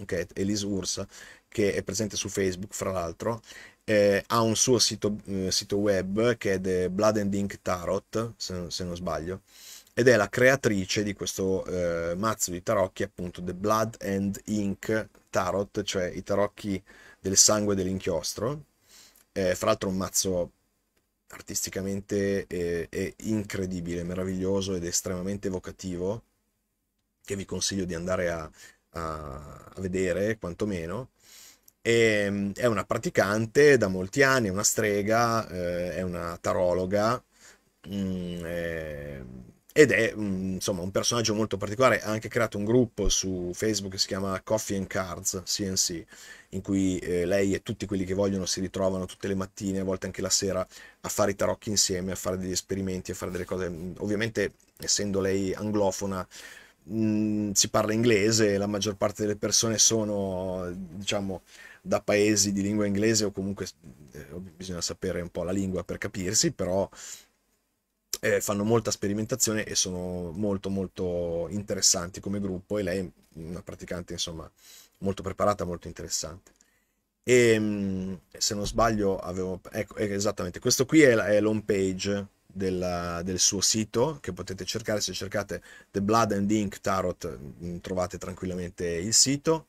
ok, Elise Ursa, che è presente su Facebook, fra l'altro, eh, ha un suo sito, eh, sito, web che è The Blood and Ink Tarot, se, se non sbaglio, ed è la creatrice di questo eh, mazzo di tarocchi, appunto The Blood and Ink Tarot, cioè i tarocchi del sangue e dell'inchiostro. Eh, fra l'altro un mazzo artisticamente è, eh, è incredibile, meraviglioso ed estremamente evocativo, che vi consiglio di andare a, a vedere quantomeno. E, ehm, è una praticante da molti anni, è una strega, eh, è una tarologa. Mm, è, eh, ed è mm, insomma un personaggio molto particolare. Ha anche creato un gruppo su Facebook che si chiama Coffee and Cards CNC, in cui eh, lei e tutti quelli che vogliono si ritrovano tutte le mattine, a volte anche la sera, a fare i tarocchi insieme, a fare degli esperimenti, a fare delle cose. Mm, ovviamente, essendo lei anglofona. Mm, si parla inglese, la maggior parte delle persone sono, diciamo, da paesi di lingua inglese o comunque eh, bisogna sapere un po' la lingua per capirsi, però eh, fanno molta sperimentazione e sono molto molto interessanti come gruppo e lei è una praticante insomma molto preparata, molto interessante. E ehm, se non sbaglio avevo... Ecco, esattamente, questo qui è l'home page della, del suo sito che potete cercare se cercate The Blood and Ink Tarot mm, trovate tranquillamente il sito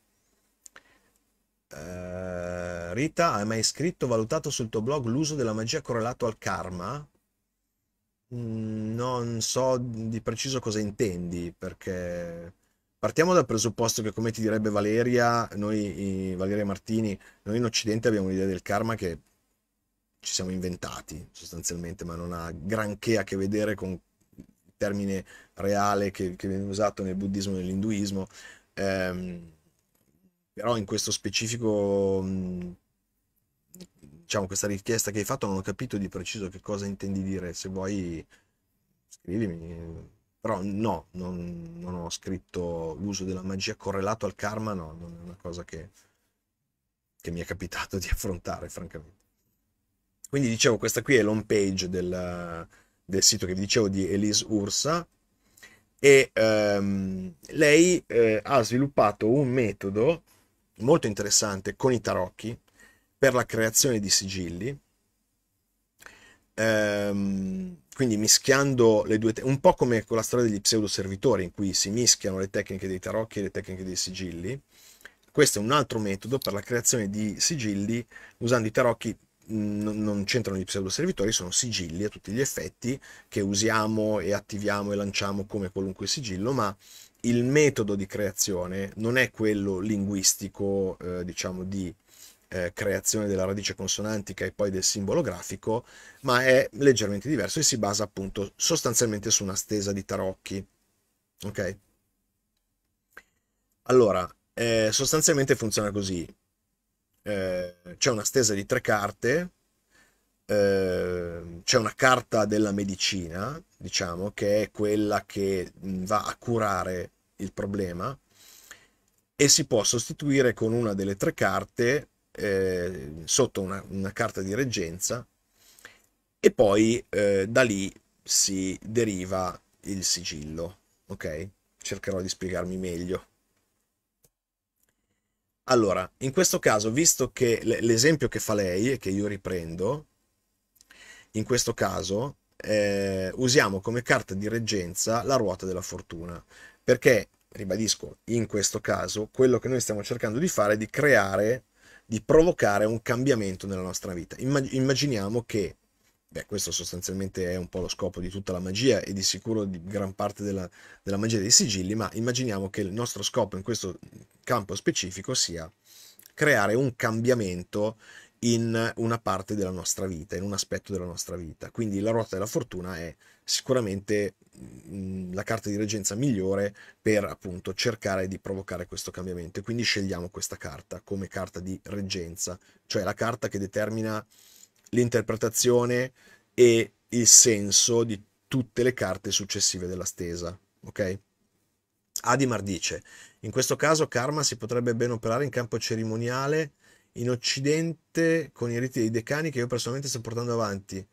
eh, Rita, hai mai scritto, valutato sul tuo blog l'uso della magia correlato al karma? Mm, non so di preciso cosa intendi, perché partiamo dal presupposto che, come ti direbbe Valeria, noi, Valeria Martini, noi in Occidente abbiamo un'idea del karma che ci siamo inventati sostanzialmente, ma non ha granché a che vedere con il termine reale che, che viene usato nel buddismo e nell'induismo. Eh, però in questo specifico, diciamo, questa richiesta che hai fatto non ho capito di preciso che cosa intendi dire, se vuoi scrivimi. Però no, non, non ho scritto l'uso della magia correlato al karma, no, non è una cosa che, che mi è capitato di affrontare, francamente. Quindi dicevo, questa qui è l'home page del, del sito che vi dicevo di Elise Ursa, e um, lei eh, ha sviluppato un metodo molto interessante con i tarocchi per la creazione di sigilli. Ehm, quindi mischiando le due, un po' come con la storia degli pseudo-servitori, in cui si mischiano le tecniche dei tarocchi e le tecniche dei sigilli. Questo è un altro metodo per la creazione di sigilli usando i tarocchi non c'entrano i pseudoservitori, sono sigilli a tutti gli effetti che usiamo e attiviamo e lanciamo come qualunque sigillo, ma il metodo di creazione non è quello linguistico, eh, diciamo, di eh, creazione della radice consonantica e poi del simbolo grafico, ma è leggermente diverso e si basa appunto sostanzialmente su una stesa di tarocchi. Ok? Allora, eh, sostanzialmente funziona così. Eh, c'è una stesa di tre carte, eh, c'è una carta della medicina, diciamo, che è quella che mm, va a curare il problema e si può sostituire con una delle tre carte eh, sotto una, una, carta di reggenza e poi eh, da lì si deriva il sigillo. Ok? Cercherò di spiegarmi meglio. Allora, in questo caso, visto che l'esempio che fa lei e che io riprendo, in questo caso eh, usiamo come carta di reggenza la ruota della fortuna perché, ribadisco, in questo caso quello che noi stiamo cercando di fare è di creare, di provocare un cambiamento nella nostra vita. immaginiamo che, beh, questo sostanzialmente è un po' lo scopo di tutta la magia e di sicuro di gran parte della, della magia dei sigilli, ma immaginiamo che il nostro scopo in questo campo specifico sia creare un cambiamento in una parte della nostra vita, in un aspetto della nostra vita. Quindi la ruota della fortuna è sicuramente mm, la carta di reggenza migliore per appunto cercare di provocare questo cambiamento. e Quindi scegliamo questa carta come carta di reggenza, cioè la carta che determina l'interpretazione e il senso di tutte le carte successive della stesa. Ok? Adimar dice: In questo caso, Karma si potrebbe ben operare in campo cerimoniale in Occidente con i riti dei decani che io personalmente sto portando avanti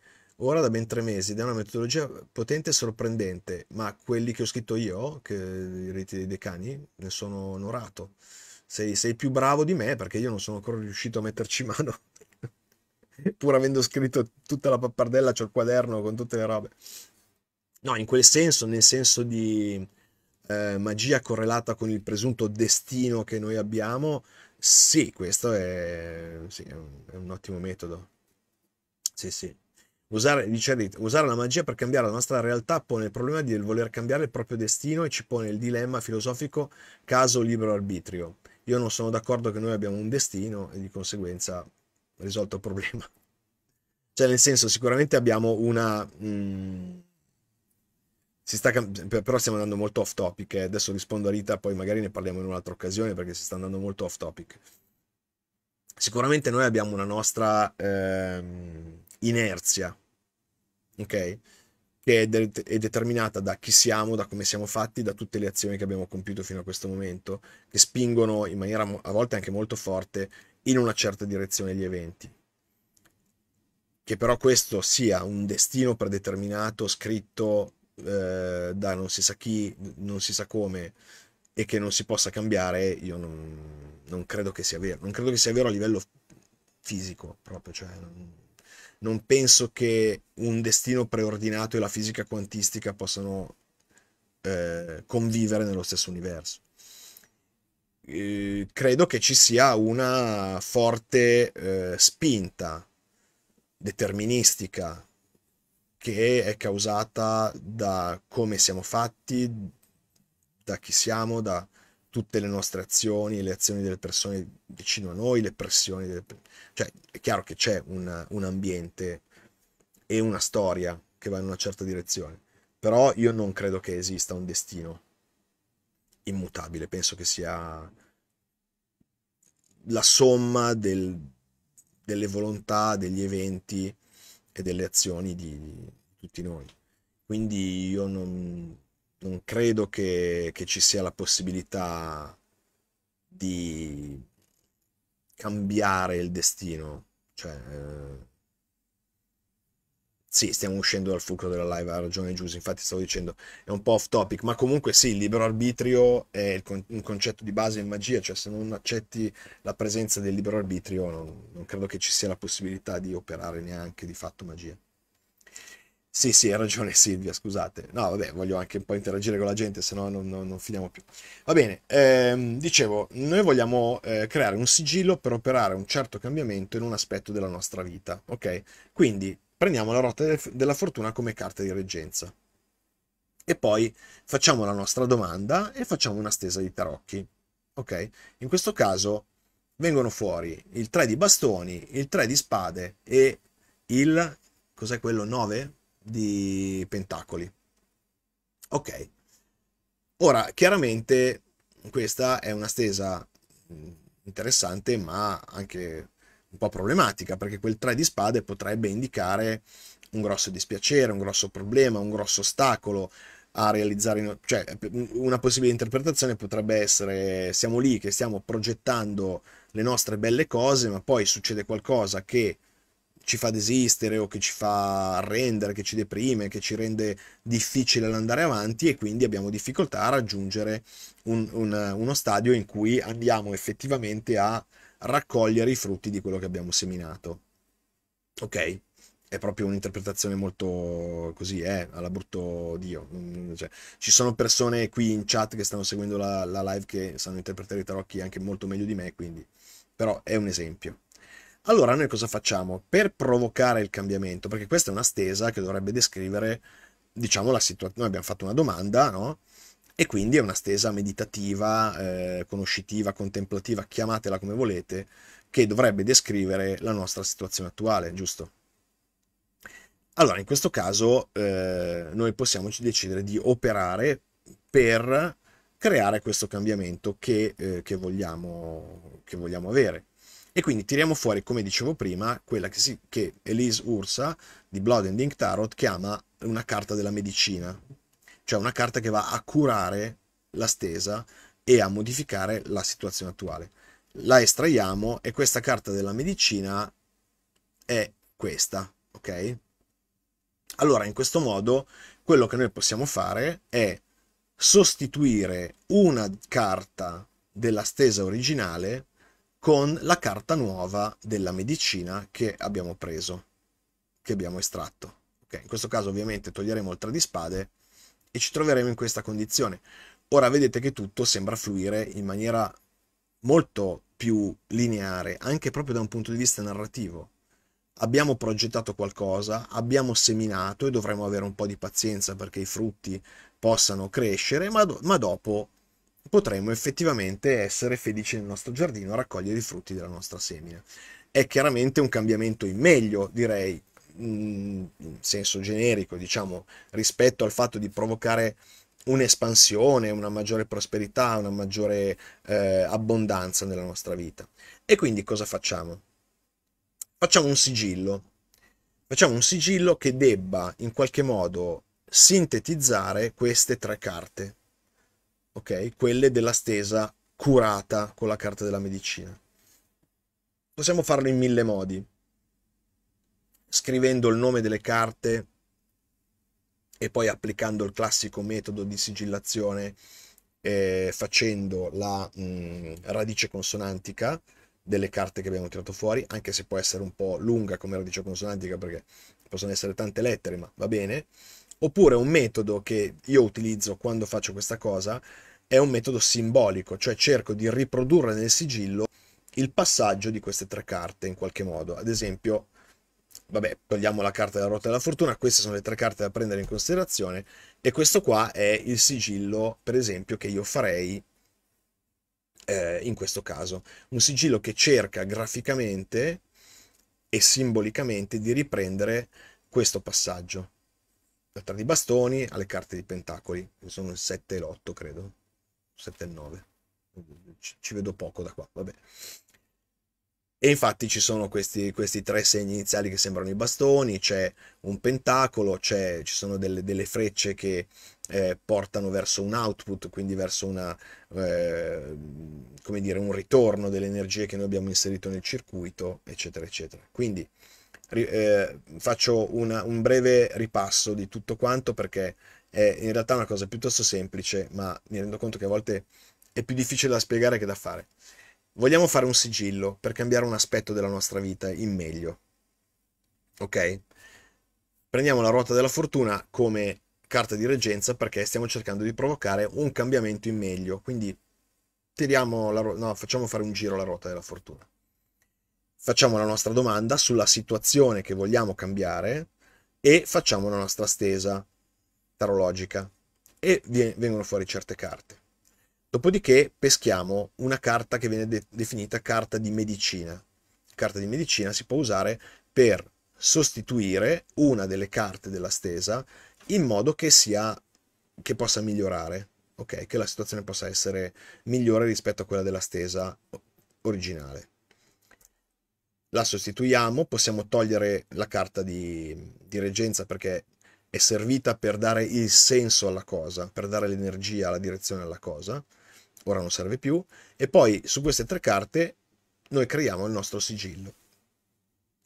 ora da ben tre mesi ed è una metodologia potente e sorprendente, ma quelli che ho scritto io, che i riti dei decani, ne sono onorato. Sei, sei più bravo di me perché io non sono ancora riuscito a metterci mano, pur avendo scritto tutta la pappardella, c'ho il quaderno con tutte le robe. No, in quel senso, nel senso di eh, magia correlata con il presunto destino che noi abbiamo, sì, questo è, sì, è, un, è un ottimo metodo. Sì, sì. Usare, dice usare la magia per cambiare la nostra realtà pone il problema del voler cambiare il proprio destino e ci pone il dilemma filosofico caso libero arbitrio. Io non sono d'accordo che noi abbiamo un destino e di conseguenza risolto il problema. Cioè, nel senso, sicuramente abbiamo una... Mh, mm, Sta, però stiamo andando molto off topic. Eh. Adesso rispondo a Rita, poi magari ne parliamo in un'altra occasione perché si sta andando molto off topic. Sicuramente noi abbiamo una nostra ehm, inerzia ok? Che è, de- è determinata da chi siamo, da come siamo fatti, da tutte le azioni che abbiamo compiuto fino a questo momento, che spingono in maniera a volte anche molto forte in una certa direzione gli eventi. Che però questo sia un destino predeterminato, scritto eh, da non si sa chi, non si sa come, e che non si possa cambiare, io non, non credo che sia vero. Non credo che sia vero a livello fisico, proprio, cioè... Non non penso che un destino preordinato e la fisica quantistica possano eh, convivere nello stesso universo. Eh, credo che ci sia una forte eh, spinta deterministica che è causata da come siamo fatti, da chi siamo, da tutte le nostre azioni, le azioni delle persone vicino a noi, le pressioni delle persone cioè, è chiaro che c'è un, un ambiente e una storia che va in una certa direzione, però io non credo che esista un destino immutabile, penso che sia la somma del, delle volontà, degli eventi e delle azioni di, di tutti noi. Quindi io non, non credo che, che, ci sia la possibilità di cambiare il destino. Cioè, eh, sì, stiamo uscendo dal fulcro della live, ha ragione Giuse, infatti stavo dicendo, è un po' off topic, ma comunque sì, il libero arbitrio è con- un concetto di base in magia, cioè se non accetti la presenza del libero arbitrio non, non credo che ci sia la possibilità di operare neanche di fatto magia. Sì, sì, hai ragione Silvia, scusate. No, vabbè, voglio anche un po' interagire con la gente, se no non, non, finiamo più. Va bene, ehm, dicevo, noi vogliamo eh, creare un sigillo per operare un certo cambiamento in un aspetto della nostra vita, ok? Quindi prendiamo la rotta de- della fortuna come carta di reggenza. E poi facciamo la nostra domanda e facciamo una stesa di tarocchi, ok? In questo caso vengono fuori il 3 di bastoni, il 3 di spade e il... cos'è quello? 9? di pentacoli. Ok. Ora, chiaramente questa è una stesa mm, interessante, ma anche un po' problematica, perché quel 3 di spade potrebbe indicare un grosso dispiacere, un grosso problema, un grosso ostacolo a realizzare, cioè una possibile interpretazione potrebbe essere siamo lì che stiamo progettando le nostre belle cose, ma poi succede qualcosa che ci fa desistere o che ci fa arrendere, che ci deprime, che ci rende difficile l'andare avanti e quindi abbiamo difficoltà a raggiungere un, un, uno stadio in cui andiamo effettivamente a raccogliere i frutti di quello che abbiamo seminato. Ok? È proprio un'interpretazione molto così, eh, alla brutto Dio. Mm, cioè, ci sono persone qui in chat che stanno seguendo la, la live che sanno interpretare i tarocchi anche molto meglio di me, quindi... Però è un esempio. Allora noi cosa facciamo? Per provocare il cambiamento, perché questa è una stesa che dovrebbe descrivere, diciamo, la situazione. Noi abbiamo fatto una domanda, no? E quindi è una stesa meditativa, eh, conoscitiva, contemplativa, chiamatela come volete, che dovrebbe descrivere la nostra situazione attuale, giusto? Allora, in questo caso eh, noi possiamo decidere di operare per creare questo cambiamento che, eh, che, vogliamo, che vogliamo avere. E quindi tiriamo fuori, come dicevo prima, quella che, si, che Elise Ursa di Blood and Ink Tarot chiama una carta della medicina, cioè una carta che va a curare la stesa e a modificare la situazione attuale. La estraiamo e questa carta della medicina è questa, ok? Allora, in questo modo, quello che noi possiamo fare è sostituire una carta della stesa originale con la carta nuova della medicina che abbiamo preso, che abbiamo estratto. Okay, in questo caso ovviamente toglieremo il 3 di spade e ci troveremo in questa condizione. Ora vedete che tutto sembra fluire in maniera molto più lineare, anche proprio da un punto di vista narrativo. Abbiamo progettato qualcosa, abbiamo seminato e dovremo avere un po' di pazienza perché i frutti possano crescere, ma, do ma dopo potremmo effettivamente essere felici nel nostro giardino a raccogliere i frutti della nostra semina. È chiaramente un cambiamento in meglio, direi, mm, in senso generico, diciamo, rispetto al fatto di provocare un'espansione, una maggiore prosperità, una maggiore eh, abbondanza nella nostra vita. E quindi cosa facciamo? Facciamo un sigillo, facciamo un sigillo che debba in qualche modo sintetizzare queste tre carte ok? Quelle della stesa curata con la carta della medicina. Possiamo farlo in mille modi, scrivendo il nome delle carte e poi applicando il classico metodo di sigillazione eh, facendo la mh, mm, radice consonantica delle carte che abbiamo tirato fuori, anche se può essere un po' lunga come radice consonantica perché possono essere tante lettere, ma va bene. Oppure un metodo che io utilizzo quando faccio questa cosa è un metodo simbolico, cioè cerco di riprodurre nel sigillo il passaggio di queste tre carte in qualche modo. Ad esempio, vabbè, togliamo la carta della rotta della fortuna, queste sono le tre carte da prendere in considerazione e questo qua è il sigillo, per esempio, che io farei eh, in questo caso. Un sigillo che cerca graficamente e simbolicamente di riprendere questo passaggio dal 3 di bastoni alle carte di pentacoli, sono il 7 e l'8 credo, 7 e 9, ci, vedo poco da qua, vabbè. E infatti ci sono questi, questi, tre segni iniziali che sembrano i bastoni, c'è un pentacolo, c'è, ci sono delle, delle frecce che eh, portano verso un output, quindi verso una, eh, dire, un ritorno delle energie che noi abbiamo inserito nel circuito, eccetera, eccetera. Quindi eh, faccio una, un breve ripasso di tutto quanto perché è in realtà una cosa piuttosto semplice, ma mi rendo conto che a volte è più difficile da spiegare che da fare. Vogliamo fare un sigillo per cambiare un aspetto della nostra vita in meglio. Ok? Prendiamo la ruota della fortuna come carta di reggenza perché stiamo cercando di provocare un cambiamento in meglio. Quindi tiriamo la ru- no, facciamo fare un giro la ruota della fortuna facciamo la nostra domanda sulla situazione che vogliamo cambiare e facciamo la nostra stesa tarologica e vengono fuori certe carte. Dopodiché peschiamo una carta che viene de- definita carta di medicina. Carta di medicina si può usare per sostituire una delle carte della stesa in modo che, sia, che possa migliorare, ok? che la situazione possa essere migliore rispetto a quella della stesa originale la sostituiamo, possiamo togliere la carta di, di reggenza perché è servita per dare il senso alla cosa, per dare l'energia, la direzione alla cosa, ora non serve più, e poi su queste tre carte noi creiamo il nostro sigillo.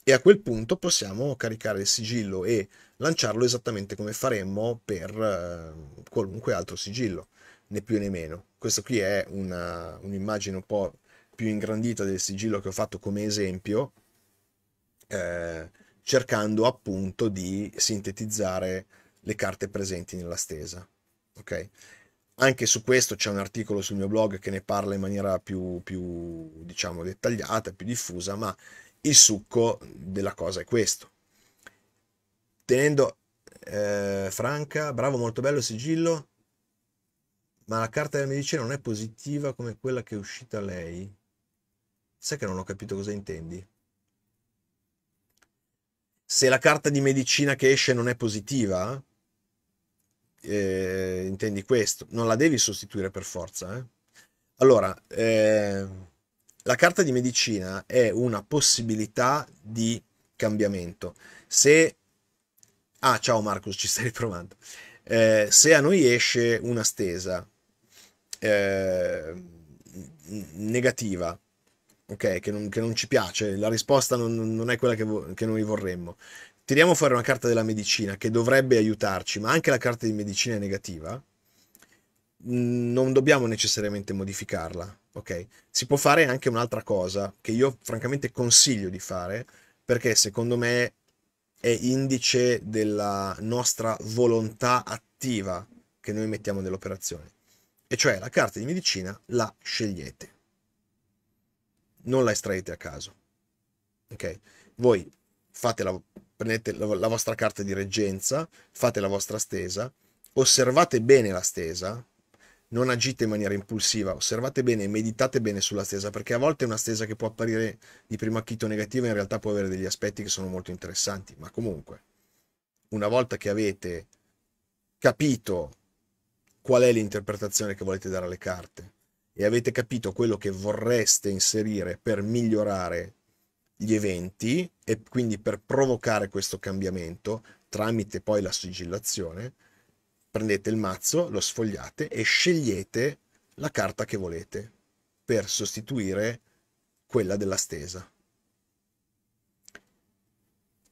E a quel punto possiamo caricare il sigillo e lanciarlo esattamente come faremmo per eh, qualunque altro sigillo, né più né meno. Questa qui è una, un'immagine un po' più ingrandita del sigillo che ho fatto come esempio, eh, cercando appunto di sintetizzare le carte presenti nella stesa. Ok? Anche su questo c'è un articolo sul mio blog che ne parla in maniera più, più diciamo, dettagliata, più diffusa, ma il succo della cosa è questo. Tenendo eh, Franca, bravo, molto bello sigillo, ma la carta della medicina non è positiva come quella che è uscita lei. Sai che non ho capito cosa intendi? Se la carta di medicina che esce non è positiva, eh, intendi questo, non la devi sostituire per forza. Eh? Allora, eh, la carta di medicina è una possibilità di cambiamento. Se... Ah, ciao Marcus, ci stai riprovando. Eh, se a noi esce una stesa eh, negativa ok? Che non, che non ci piace, la risposta non, non è quella che, vo- che noi vorremmo. Tiriamo fuori una carta della medicina che dovrebbe aiutarci, ma anche la carta di medicina è negativa, mm, non dobbiamo necessariamente modificarla, ok? Si può fare anche un'altra cosa che io francamente consiglio di fare perché secondo me è indice della nostra volontà attiva che noi mettiamo nell'operazione. E cioè la carta di medicina la scegliete non la estraete a caso. Ok? Voi fate la, prendete la, la vostra carta di reggenza, fate la vostra stesa, osservate bene la stesa, non agite in maniera impulsiva, osservate bene e meditate bene sulla stesa, perché a volte una stesa che può apparire di primo acchito negativa, in realtà può avere degli aspetti che sono molto interessanti, ma comunque, una volta che avete capito qual è l'interpretazione che volete dare alle carte, e avete capito quello che vorreste inserire per migliorare gli eventi e quindi per provocare questo cambiamento tramite poi la sigillazione, prendete il mazzo, lo sfogliate e scegliete la carta che volete per sostituire quella della stesa.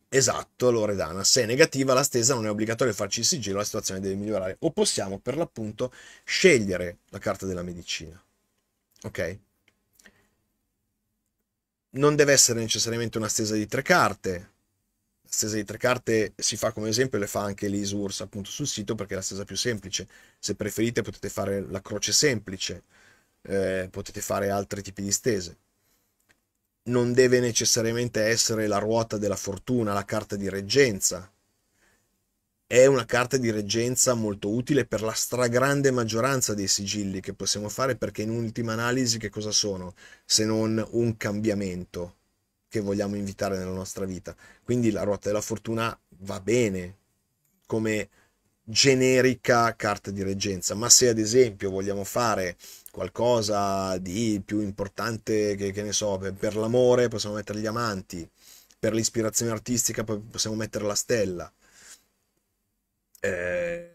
Esatto, Loredana. Se è negativa la stesa non è obbligatorio farci il sigillo, la situazione deve migliorare. O possiamo per l'appunto scegliere la carta della medicina ok? Non deve essere necessariamente una stesa di tre carte. La stesa di tre carte si fa come esempio, le fa anche l'Isurs appunto sul sito perché è la stesa più semplice. Se preferite potete fare la croce semplice, eh, potete fare altri tipi di stese. Non deve necessariamente essere la ruota della fortuna, la carta di reggenza, è una carta di reggenza molto utile per la stragrande maggioranza dei sigilli che possiamo fare perché in ultima analisi che cosa sono se non un cambiamento che vogliamo invitare nella nostra vita. Quindi la ruota della fortuna va bene come generica carta di reggenza, ma se ad esempio vogliamo fare qualcosa di più importante che, che ne so, per, per l'amore possiamo mettere gli amanti, per l'ispirazione artistica possiamo mettere la stella eh,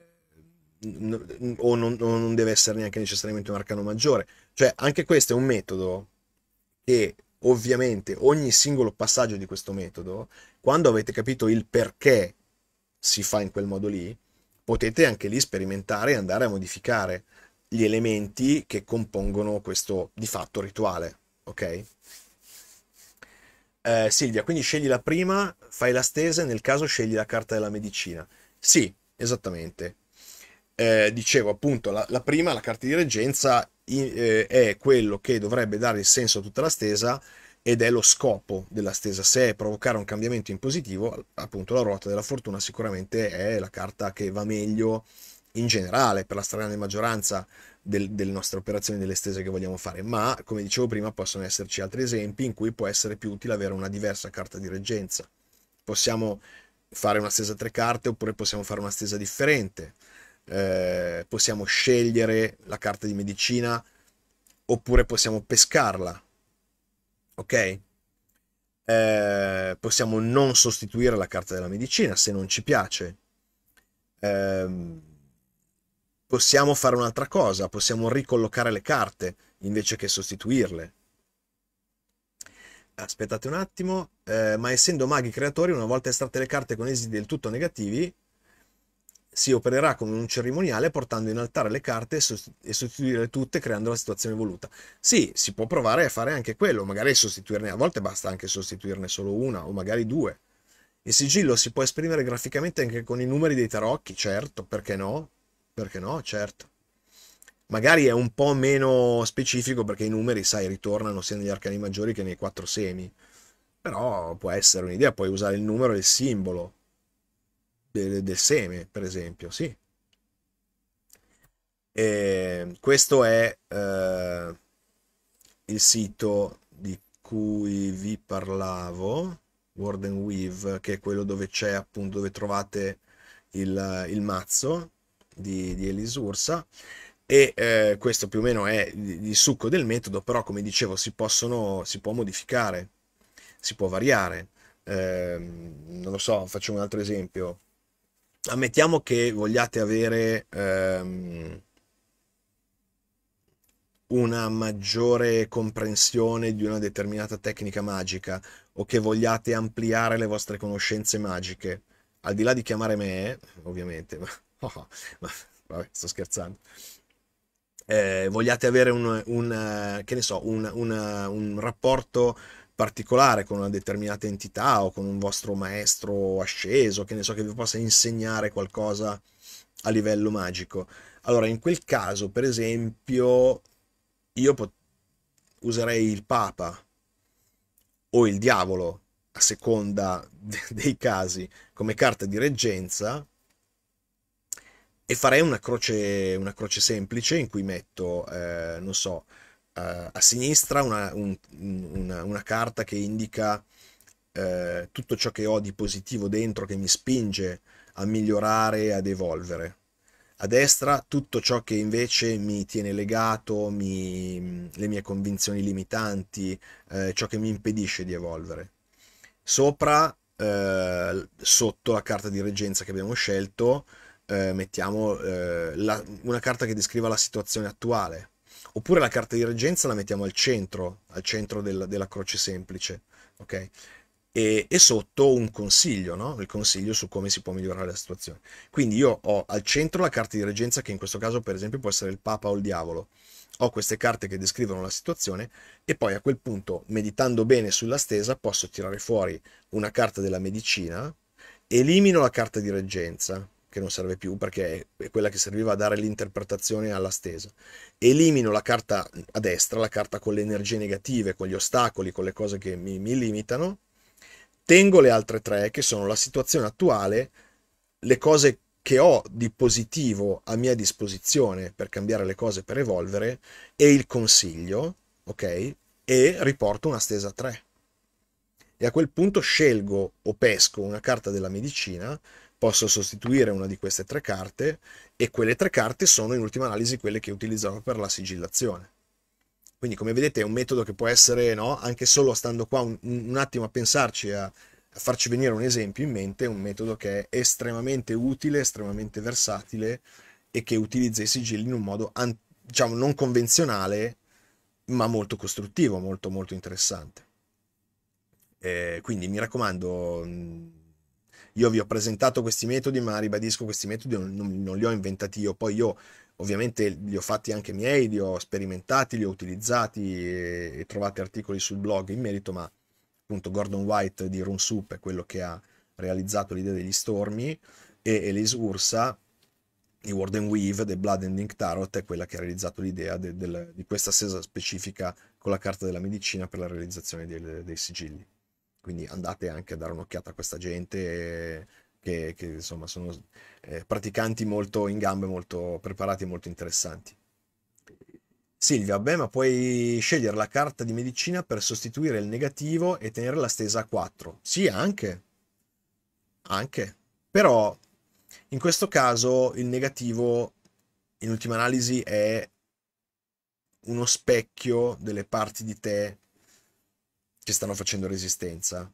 o, non, non deve essere neanche necessariamente un arcano maggiore. Cioè, anche questo è un metodo che ovviamente ogni singolo passaggio di questo metodo, quando avete capito il perché si fa in quel modo lì, potete anche lì sperimentare e andare a modificare gli elementi che compongono questo di fatto rituale, ok? Eh, Silvia, quindi scegli la prima, fai la stese, nel caso scegli la carta della medicina. Sì, Esattamente. Eh, dicevo appunto, la, la, prima, la carta di reggenza, in, eh, è quello che dovrebbe dare il senso a tutta la stesa ed è lo scopo della stesa. Se è provocare un cambiamento in positivo, appunto la ruota della fortuna sicuramente è la carta che va meglio in generale per la stragrande maggioranza del, delle nostre operazioni, delle stese che vogliamo fare, ma come dicevo prima possono esserci altri esempi in cui può essere più utile avere una diversa carta di reggenza. Possiamo fare una stesa tre carte oppure possiamo fare una stesa differente. Eh, possiamo scegliere la carta di medicina oppure possiamo pescarla. Ok? Eh, possiamo non sostituire la carta della medicina se non ci piace. Eh, possiamo fare un'altra cosa, possiamo ricollocare le carte invece che sostituirle aspettate un attimo, eh, ma essendo maghi creatori, una volta estratte le carte con esiti del tutto negativi, si opererà come un cerimoniale portando in altare le carte e, sostituire tutte creando la situazione voluta. Sì, si può provare a fare anche quello, magari sostituirne, a volte basta anche sostituirne solo una o magari due. Il sigillo si può esprimere graficamente anche con i numeri dei tarocchi, certo, perché no? Perché no, certo magari è un po' meno specifico perché i numeri, sai, ritornano sia negli arcani maggiori che nei quattro semi. Però può essere un'idea, puoi usare il numero e il simbolo del, del seme, per esempio, sì. E ehm, questo è eh, il sito di cui vi parlavo, Word and Weave, che è quello dove c'è appunto, dove trovate il, il mazzo di, di Elisursa e eh, questo più o meno è il succo del metodo, però come dicevo si, possono, si può modificare, si può variare. Eh, non lo so, facciamo un altro esempio. Ammettiamo che vogliate avere ehm, una maggiore comprensione di una determinata tecnica magica o che vogliate ampliare le vostre conoscenze magiche. Al di là di chiamare me, ovviamente, ma, oh, ma vabbè, sto scherzando eh, vogliate avere un, un, eh, so, un, un, rapporto particolare con una determinata entità o con un vostro maestro asceso, che ne so, che vi possa insegnare qualcosa a livello magico. Allora, in quel caso, per esempio, io pot- userei il Papa o il Diavolo, a seconda de- dei casi, come carta di reggenza e farei una croce, una croce semplice in cui metto, eh, non so, eh, a sinistra una, un, una, una, carta che indica eh, tutto ciò che ho di positivo dentro che mi spinge a migliorare ad evolvere. A destra tutto ciò che invece mi tiene legato, mi, le mie convinzioni limitanti, eh, ciò che mi impedisce di evolvere. Sopra, eh, sotto la carta di reggenza che abbiamo scelto, eh, mettiamo eh, la, una carta che descriva la situazione attuale. Oppure la carta di reggenza la mettiamo al centro, al centro del, della croce semplice, ok? E, e, sotto un consiglio, no? il consiglio su come si può migliorare la situazione. Quindi io ho al centro la carta di reggenza che in questo caso per esempio può essere il Papa o il Diavolo. Ho queste carte che descrivono la situazione e poi a quel punto, meditando bene sulla stesa, posso tirare fuori una carta della medicina, elimino la carta di reggenza, che non serve più perché è quella che serviva a dare l'interpretazione alla stesa. Elimino la carta a destra, la carta con le energie negative, con gli ostacoli, con le cose che mi, mi limitano. Tengo le altre tre che sono la situazione attuale, le cose che ho di positivo a mia disposizione per cambiare le cose, per evolvere, e il consiglio, ok? E riporto una stesa a tre. E a quel punto scelgo o pesco una carta della medicina posso sostituire una di queste tre carte e quelle tre carte sono in ultima analisi quelle che utilizzavo per la sigillazione. Quindi come vedete è un metodo che può essere, no, anche solo stando qua un, un attimo a pensarci, a, a farci venire un esempio in mente, un metodo che è estremamente utile, estremamente versatile e che utilizza i sigilli in un modo diciamo non convenzionale ma molto costruttivo, molto molto interessante. Eh, quindi mi raccomando io vi ho presentato questi metodi, ma ribadisco questi metodi non, non li ho inventati io. Poi io ovviamente li ho fatti anche miei, li ho sperimentati, li ho utilizzati e, e trovate articoli sul blog in merito, ma appunto Gordon White di Run è quello che ha realizzato l'idea degli stormi e Elise Ursa di Warden Weave, The Blood and Ink Tarot, è quella che ha realizzato l'idea de, de, de, di questa sesa specifica con la carta della medicina per la realizzazione dei sigilli. Quindi andate anche a dare un'occhiata a questa gente che, che insomma sono eh, praticanti molto in gambe, molto preparati e molto interessanti. Silvia, beh, ma puoi scegliere la carta di medicina per sostituire il negativo e tenere la stesa a 4. Sì, anche. Anche. Però in questo caso il negativo, in ultima analisi, è uno specchio delle parti di te che stanno facendo resistenza.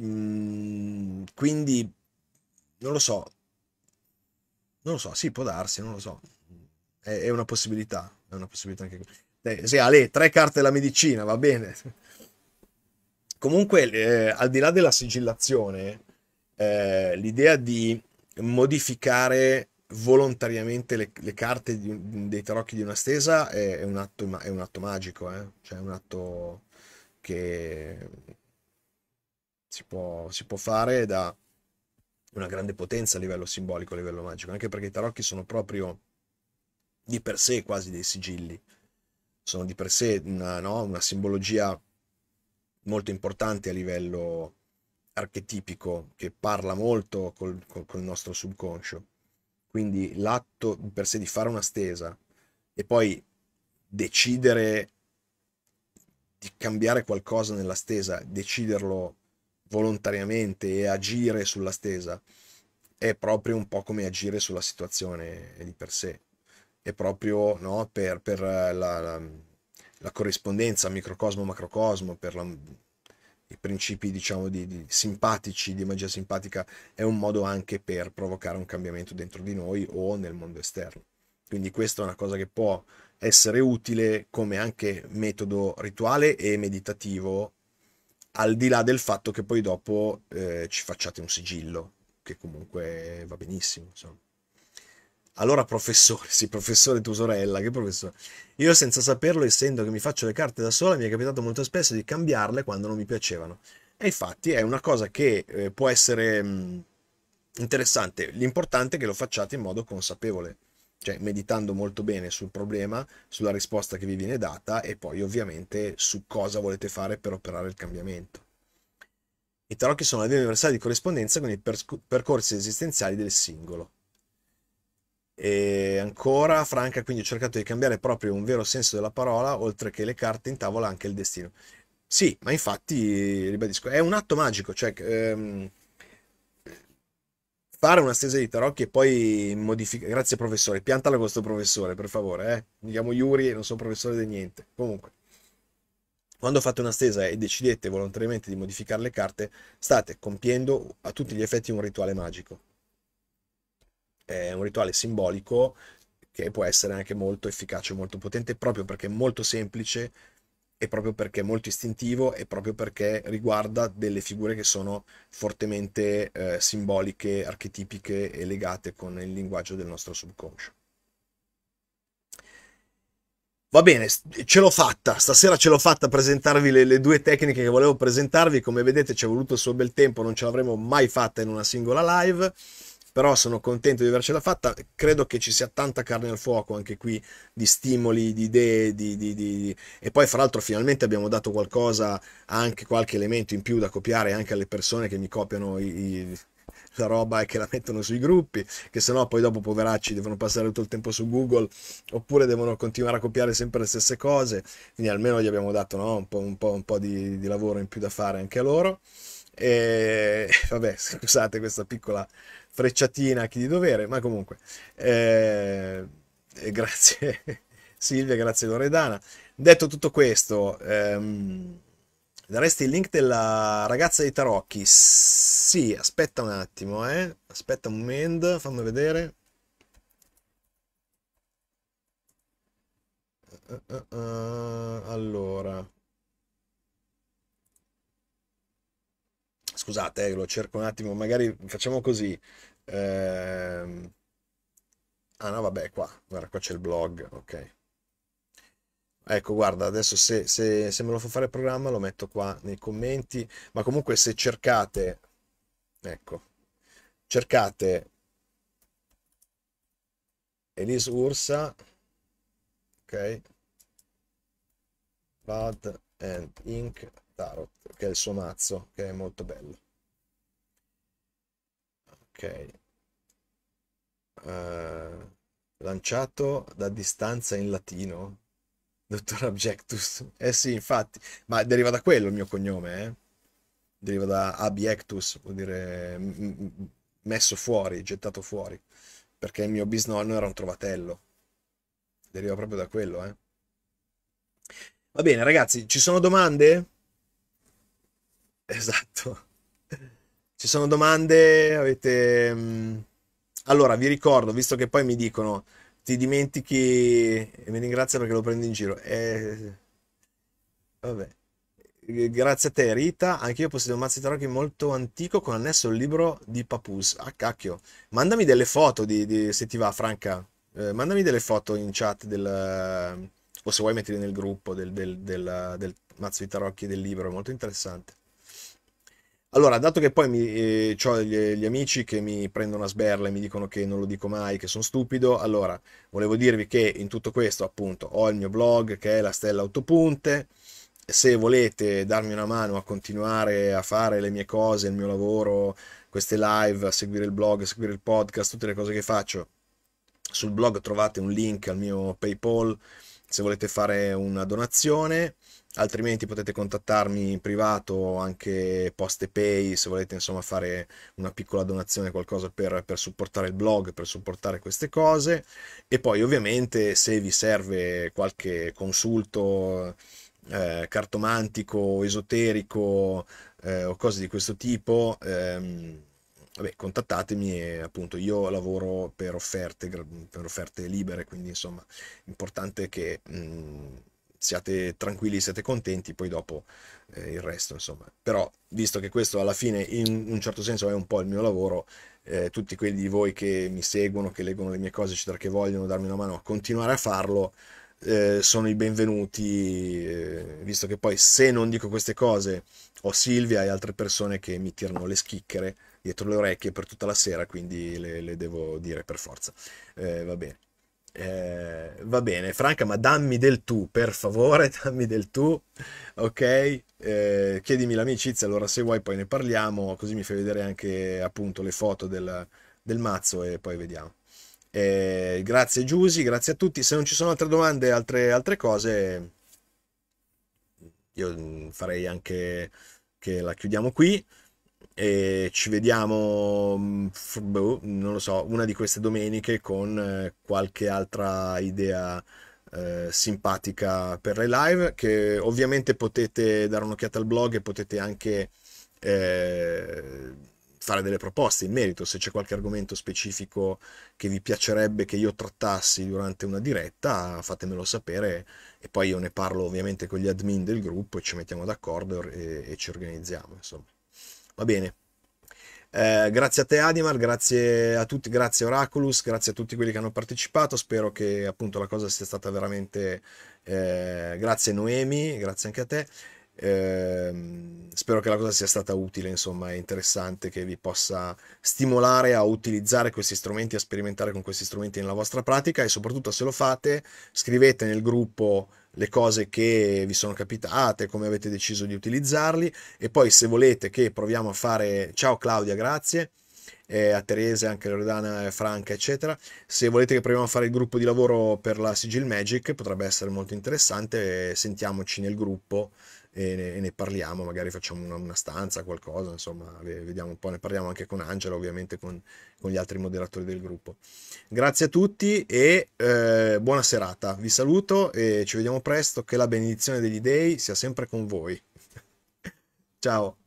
Mm, quindi non lo so. Non lo so, sì, può darsi, non lo so. È, è una possibilità. È una possibilità anche. Eh, sì, Ale, tre carte della medicina, va bene. Comunque, eh, al di là della sigillazione, eh, l'idea di modificare volontariamente le, le carte di, dei tarocchi di una stesa è, è, un, atto, è un atto magico, eh? cioè un atto che si può, si può fare da una grande potenza a livello simbolico, a livello magico, anche perché i tarocchi sono proprio di per sé quasi dei sigilli, sono di per sé una, no, una simbologia molto importante a livello archetipico che parla molto col, col, col nostro subconscio. Quindi l'atto per sé di fare una stesa e poi decidere di cambiare qualcosa nella stesa, deciderlo volontariamente e agire sulla stesa, è proprio un po' come agire sulla situazione di per sé. È proprio no, per, per eh, la, la, la, corrispondenza microcosmo-macrocosmo, per la, i principi diciamo di, di, simpatici, di magia simpatica, è un modo anche per provocare un cambiamento dentro di noi o nel mondo esterno. Quindi questa è una cosa che può essere utile come anche metodo rituale e meditativo, al di là del fatto che poi dopo eh, ci facciate un sigillo, che comunque va benissimo, insomma. Allora professore, sì professore tu sorella, che professore? Io senza saperlo, essendo che mi faccio le carte da sola, mi è capitato molto spesso di cambiarle quando non mi piacevano. E infatti è una cosa che eh, può essere mh, mm, interessante, l'importante è che lo facciate in modo consapevole cioè meditando molto bene sul problema, sulla risposta che vi viene data e poi ovviamente su cosa volete fare per operare il cambiamento. I tarocchi sono la via universale di corrispondenza con i percorsi esistenziali del singolo. E ancora, Franca quindi ho cercato di cambiare proprio un vero senso della parola, oltre che le carte in tavola, anche il destino. Sì, ma infatti, ribadisco, è un atto magico, cioè... Ehm, fare una stesa di tarocchi e poi modificare. Grazie professore, piantala questo professore, per favore. Eh? Mi chiamo Yuri e non sono professore di niente. Comunque, quando fate una stesa e decidete volontariamente di modificare le carte, state compiendo a tutti gli effetti un rituale magico. È un rituale simbolico che può essere anche molto efficace, molto potente, proprio perché è molto semplice e proprio perché è molto istintivo e proprio perché riguarda delle figure che sono fortemente eh, simboliche, archetipiche e legate con il linguaggio del nostro subconscio. Va bene, ce l'ho fatta, stasera ce l'ho fatta a presentarvi le, le, due tecniche che volevo presentarvi, come vedete ci è voluto il suo bel tempo, non ce l'avremmo mai fatta in una singola live però sono contento di avercela fatta, credo che ci sia tanta carne al fuoco anche qui di stimoli, di idee, di, di, di... e poi fra l'altro finalmente abbiamo dato qualcosa, anche qualche elemento in più da copiare anche alle persone che mi copiano i, i la roba e che la mettono sui gruppi, che sennò poi dopo poveracci devono passare tutto il tempo su Google oppure devono continuare a copiare sempre le stesse cose, quindi almeno gli abbiamo dato no, un po', un po', un po di, di, lavoro in più da fare anche a loro. E vabbè, scusate questa piccola frecciatina a chi di dovere, ma comunque, eh, grazie Silvia, grazie Loredana. Detto tutto questo, ehm, daresti il link della ragazza dei tarocchi? Sì, aspetta un attimo, eh. aspetta un momento, fammi vedere. Uh, uh, uh, allora. scusate, eh, lo cerco un attimo, magari facciamo così. Eh... Ah no, vabbè, qua, guarda, qua c'è il blog, ok. Ecco, guarda, adesso se, se, se me lo fa fare il programma lo metto qua nei commenti, ma comunque se cercate, ecco, cercate Elise Ursa, ok, Blood and Ink Tarot, che è il suo mazzo, che è molto bello. Ok. Uh, lanciato da distanza in latino, dottor Abjectus. Eh sì, infatti, ma deriva da quello il mio cognome, eh? Deriva da Abjectus, vuol dire messo fuori, gettato fuori, perché il mio bisnonno era un trovatello. Deriva proprio da quello, eh. Va bene, ragazzi, ci sono domande? Esatto. Ci sono domande? Avete... Mm, allora, vi ricordo, visto che poi mi dicono ti dimentichi e mi ringrazio perché lo prendo in giro. Eh... Vabbè. Grazie a te Rita, anche io possiedo un mazzo di tarocchi molto antico con annesso il libro di Papus. Ah cacchio, mandami delle foto di, di... se ti va Franca, eh, mandami delle foto in chat del, o se vuoi metterle nel gruppo del, del, del, del mazzo di tarocchi del libro, È molto interessante. Allora, dato che poi mi, eh, ho gli, gli, amici che mi prendono a sberla e mi dicono che non lo dico mai, che sono stupido, allora volevo dirvi che in tutto questo, appunto, ho il mio blog che è la Stella Autopunte. Se volete darmi una mano a continuare a fare le mie cose, il mio lavoro, queste live, a seguire il blog, a seguire il podcast, tutte le cose che faccio, sul blog trovate un link al mio PayPal se volete fare una donazione altrimenti potete contattarmi in privato anche poste pay se volete insomma fare una piccola donazione qualcosa per, per, supportare il blog per supportare queste cose e poi ovviamente se vi serve qualche consulto eh, cartomantico esoterico eh, o cose di questo tipo ehm, vabbè, contattatemi e appunto io lavoro per offerte, per offerte libere, quindi insomma è importante che mh, mm, siate tranquilli, siate contenti, poi dopo eh, il resto insomma. Però visto che questo alla fine in un certo senso è un po' il mio lavoro, eh, tutti quelli di voi che mi seguono, che leggono le mie cose, eccetera, che vogliono darmi una mano a continuare a farlo, eh, sono i benvenuti, eh, visto che poi se non dico queste cose ho Silvia e altre persone che mi tirano le schicchere dietro le orecchie per tutta la sera, quindi le, le devo dire per forza. Eh, va bene. Eh, va bene, Franca, ma dammi del tu, per favore, dammi del tu, ok? Eh, chiedimi l'amicizia, allora se vuoi poi ne parliamo, così mi fai vedere anche appunto le foto del, del mazzo e poi vediamo. Eh, grazie Giusi, grazie a tutti. Se non ci sono altre domande, altre, altre cose, io mm, farei anche che la chiudiamo qui e ci vediamo, mm, boh, non lo so, una di queste domeniche con eh, qualche altra idea eh, simpatica per le live che ovviamente potete dare un'occhiata al blog e potete anche eh, fare delle proposte in merito se c'è qualche argomento specifico che vi piacerebbe che io trattassi durante una diretta fatemelo sapere e poi io ne parlo ovviamente con gli admin del gruppo e ci mettiamo d'accordo e, e ci organizziamo insomma Va bene. Eh, grazie a te Adimar, grazie a tutti, grazie Oraculus, grazie a tutti quelli che hanno partecipato, spero che appunto la cosa sia stata veramente... Eh, grazie Noemi, grazie anche a te. Eh, spero che la cosa sia stata utile, insomma, interessante, che vi possa stimolare a utilizzare questi strumenti, a sperimentare con questi strumenti nella vostra pratica e soprattutto se lo fate, scrivete nel gruppo le cose che vi sono capitate, come avete deciso di utilizzarli e poi se volete che proviamo a fare, ciao Claudia, grazie, eh, a Teresa, anche Loredana, Franca, eccetera, se volete che proviamo a fare il gruppo di lavoro per la Sigil Magic potrebbe essere molto interessante, sentiamoci nel gruppo e ne, e ne parliamo, magari facciamo una, una, stanza, qualcosa, insomma, vediamo un po', ne parliamo anche con Angela, ovviamente con, con gli altri moderatori del gruppo. Grazie a tutti e eh, buona serata, vi saluto e ci vediamo presto, che la benedizione degli dei sia sempre con voi. Ciao!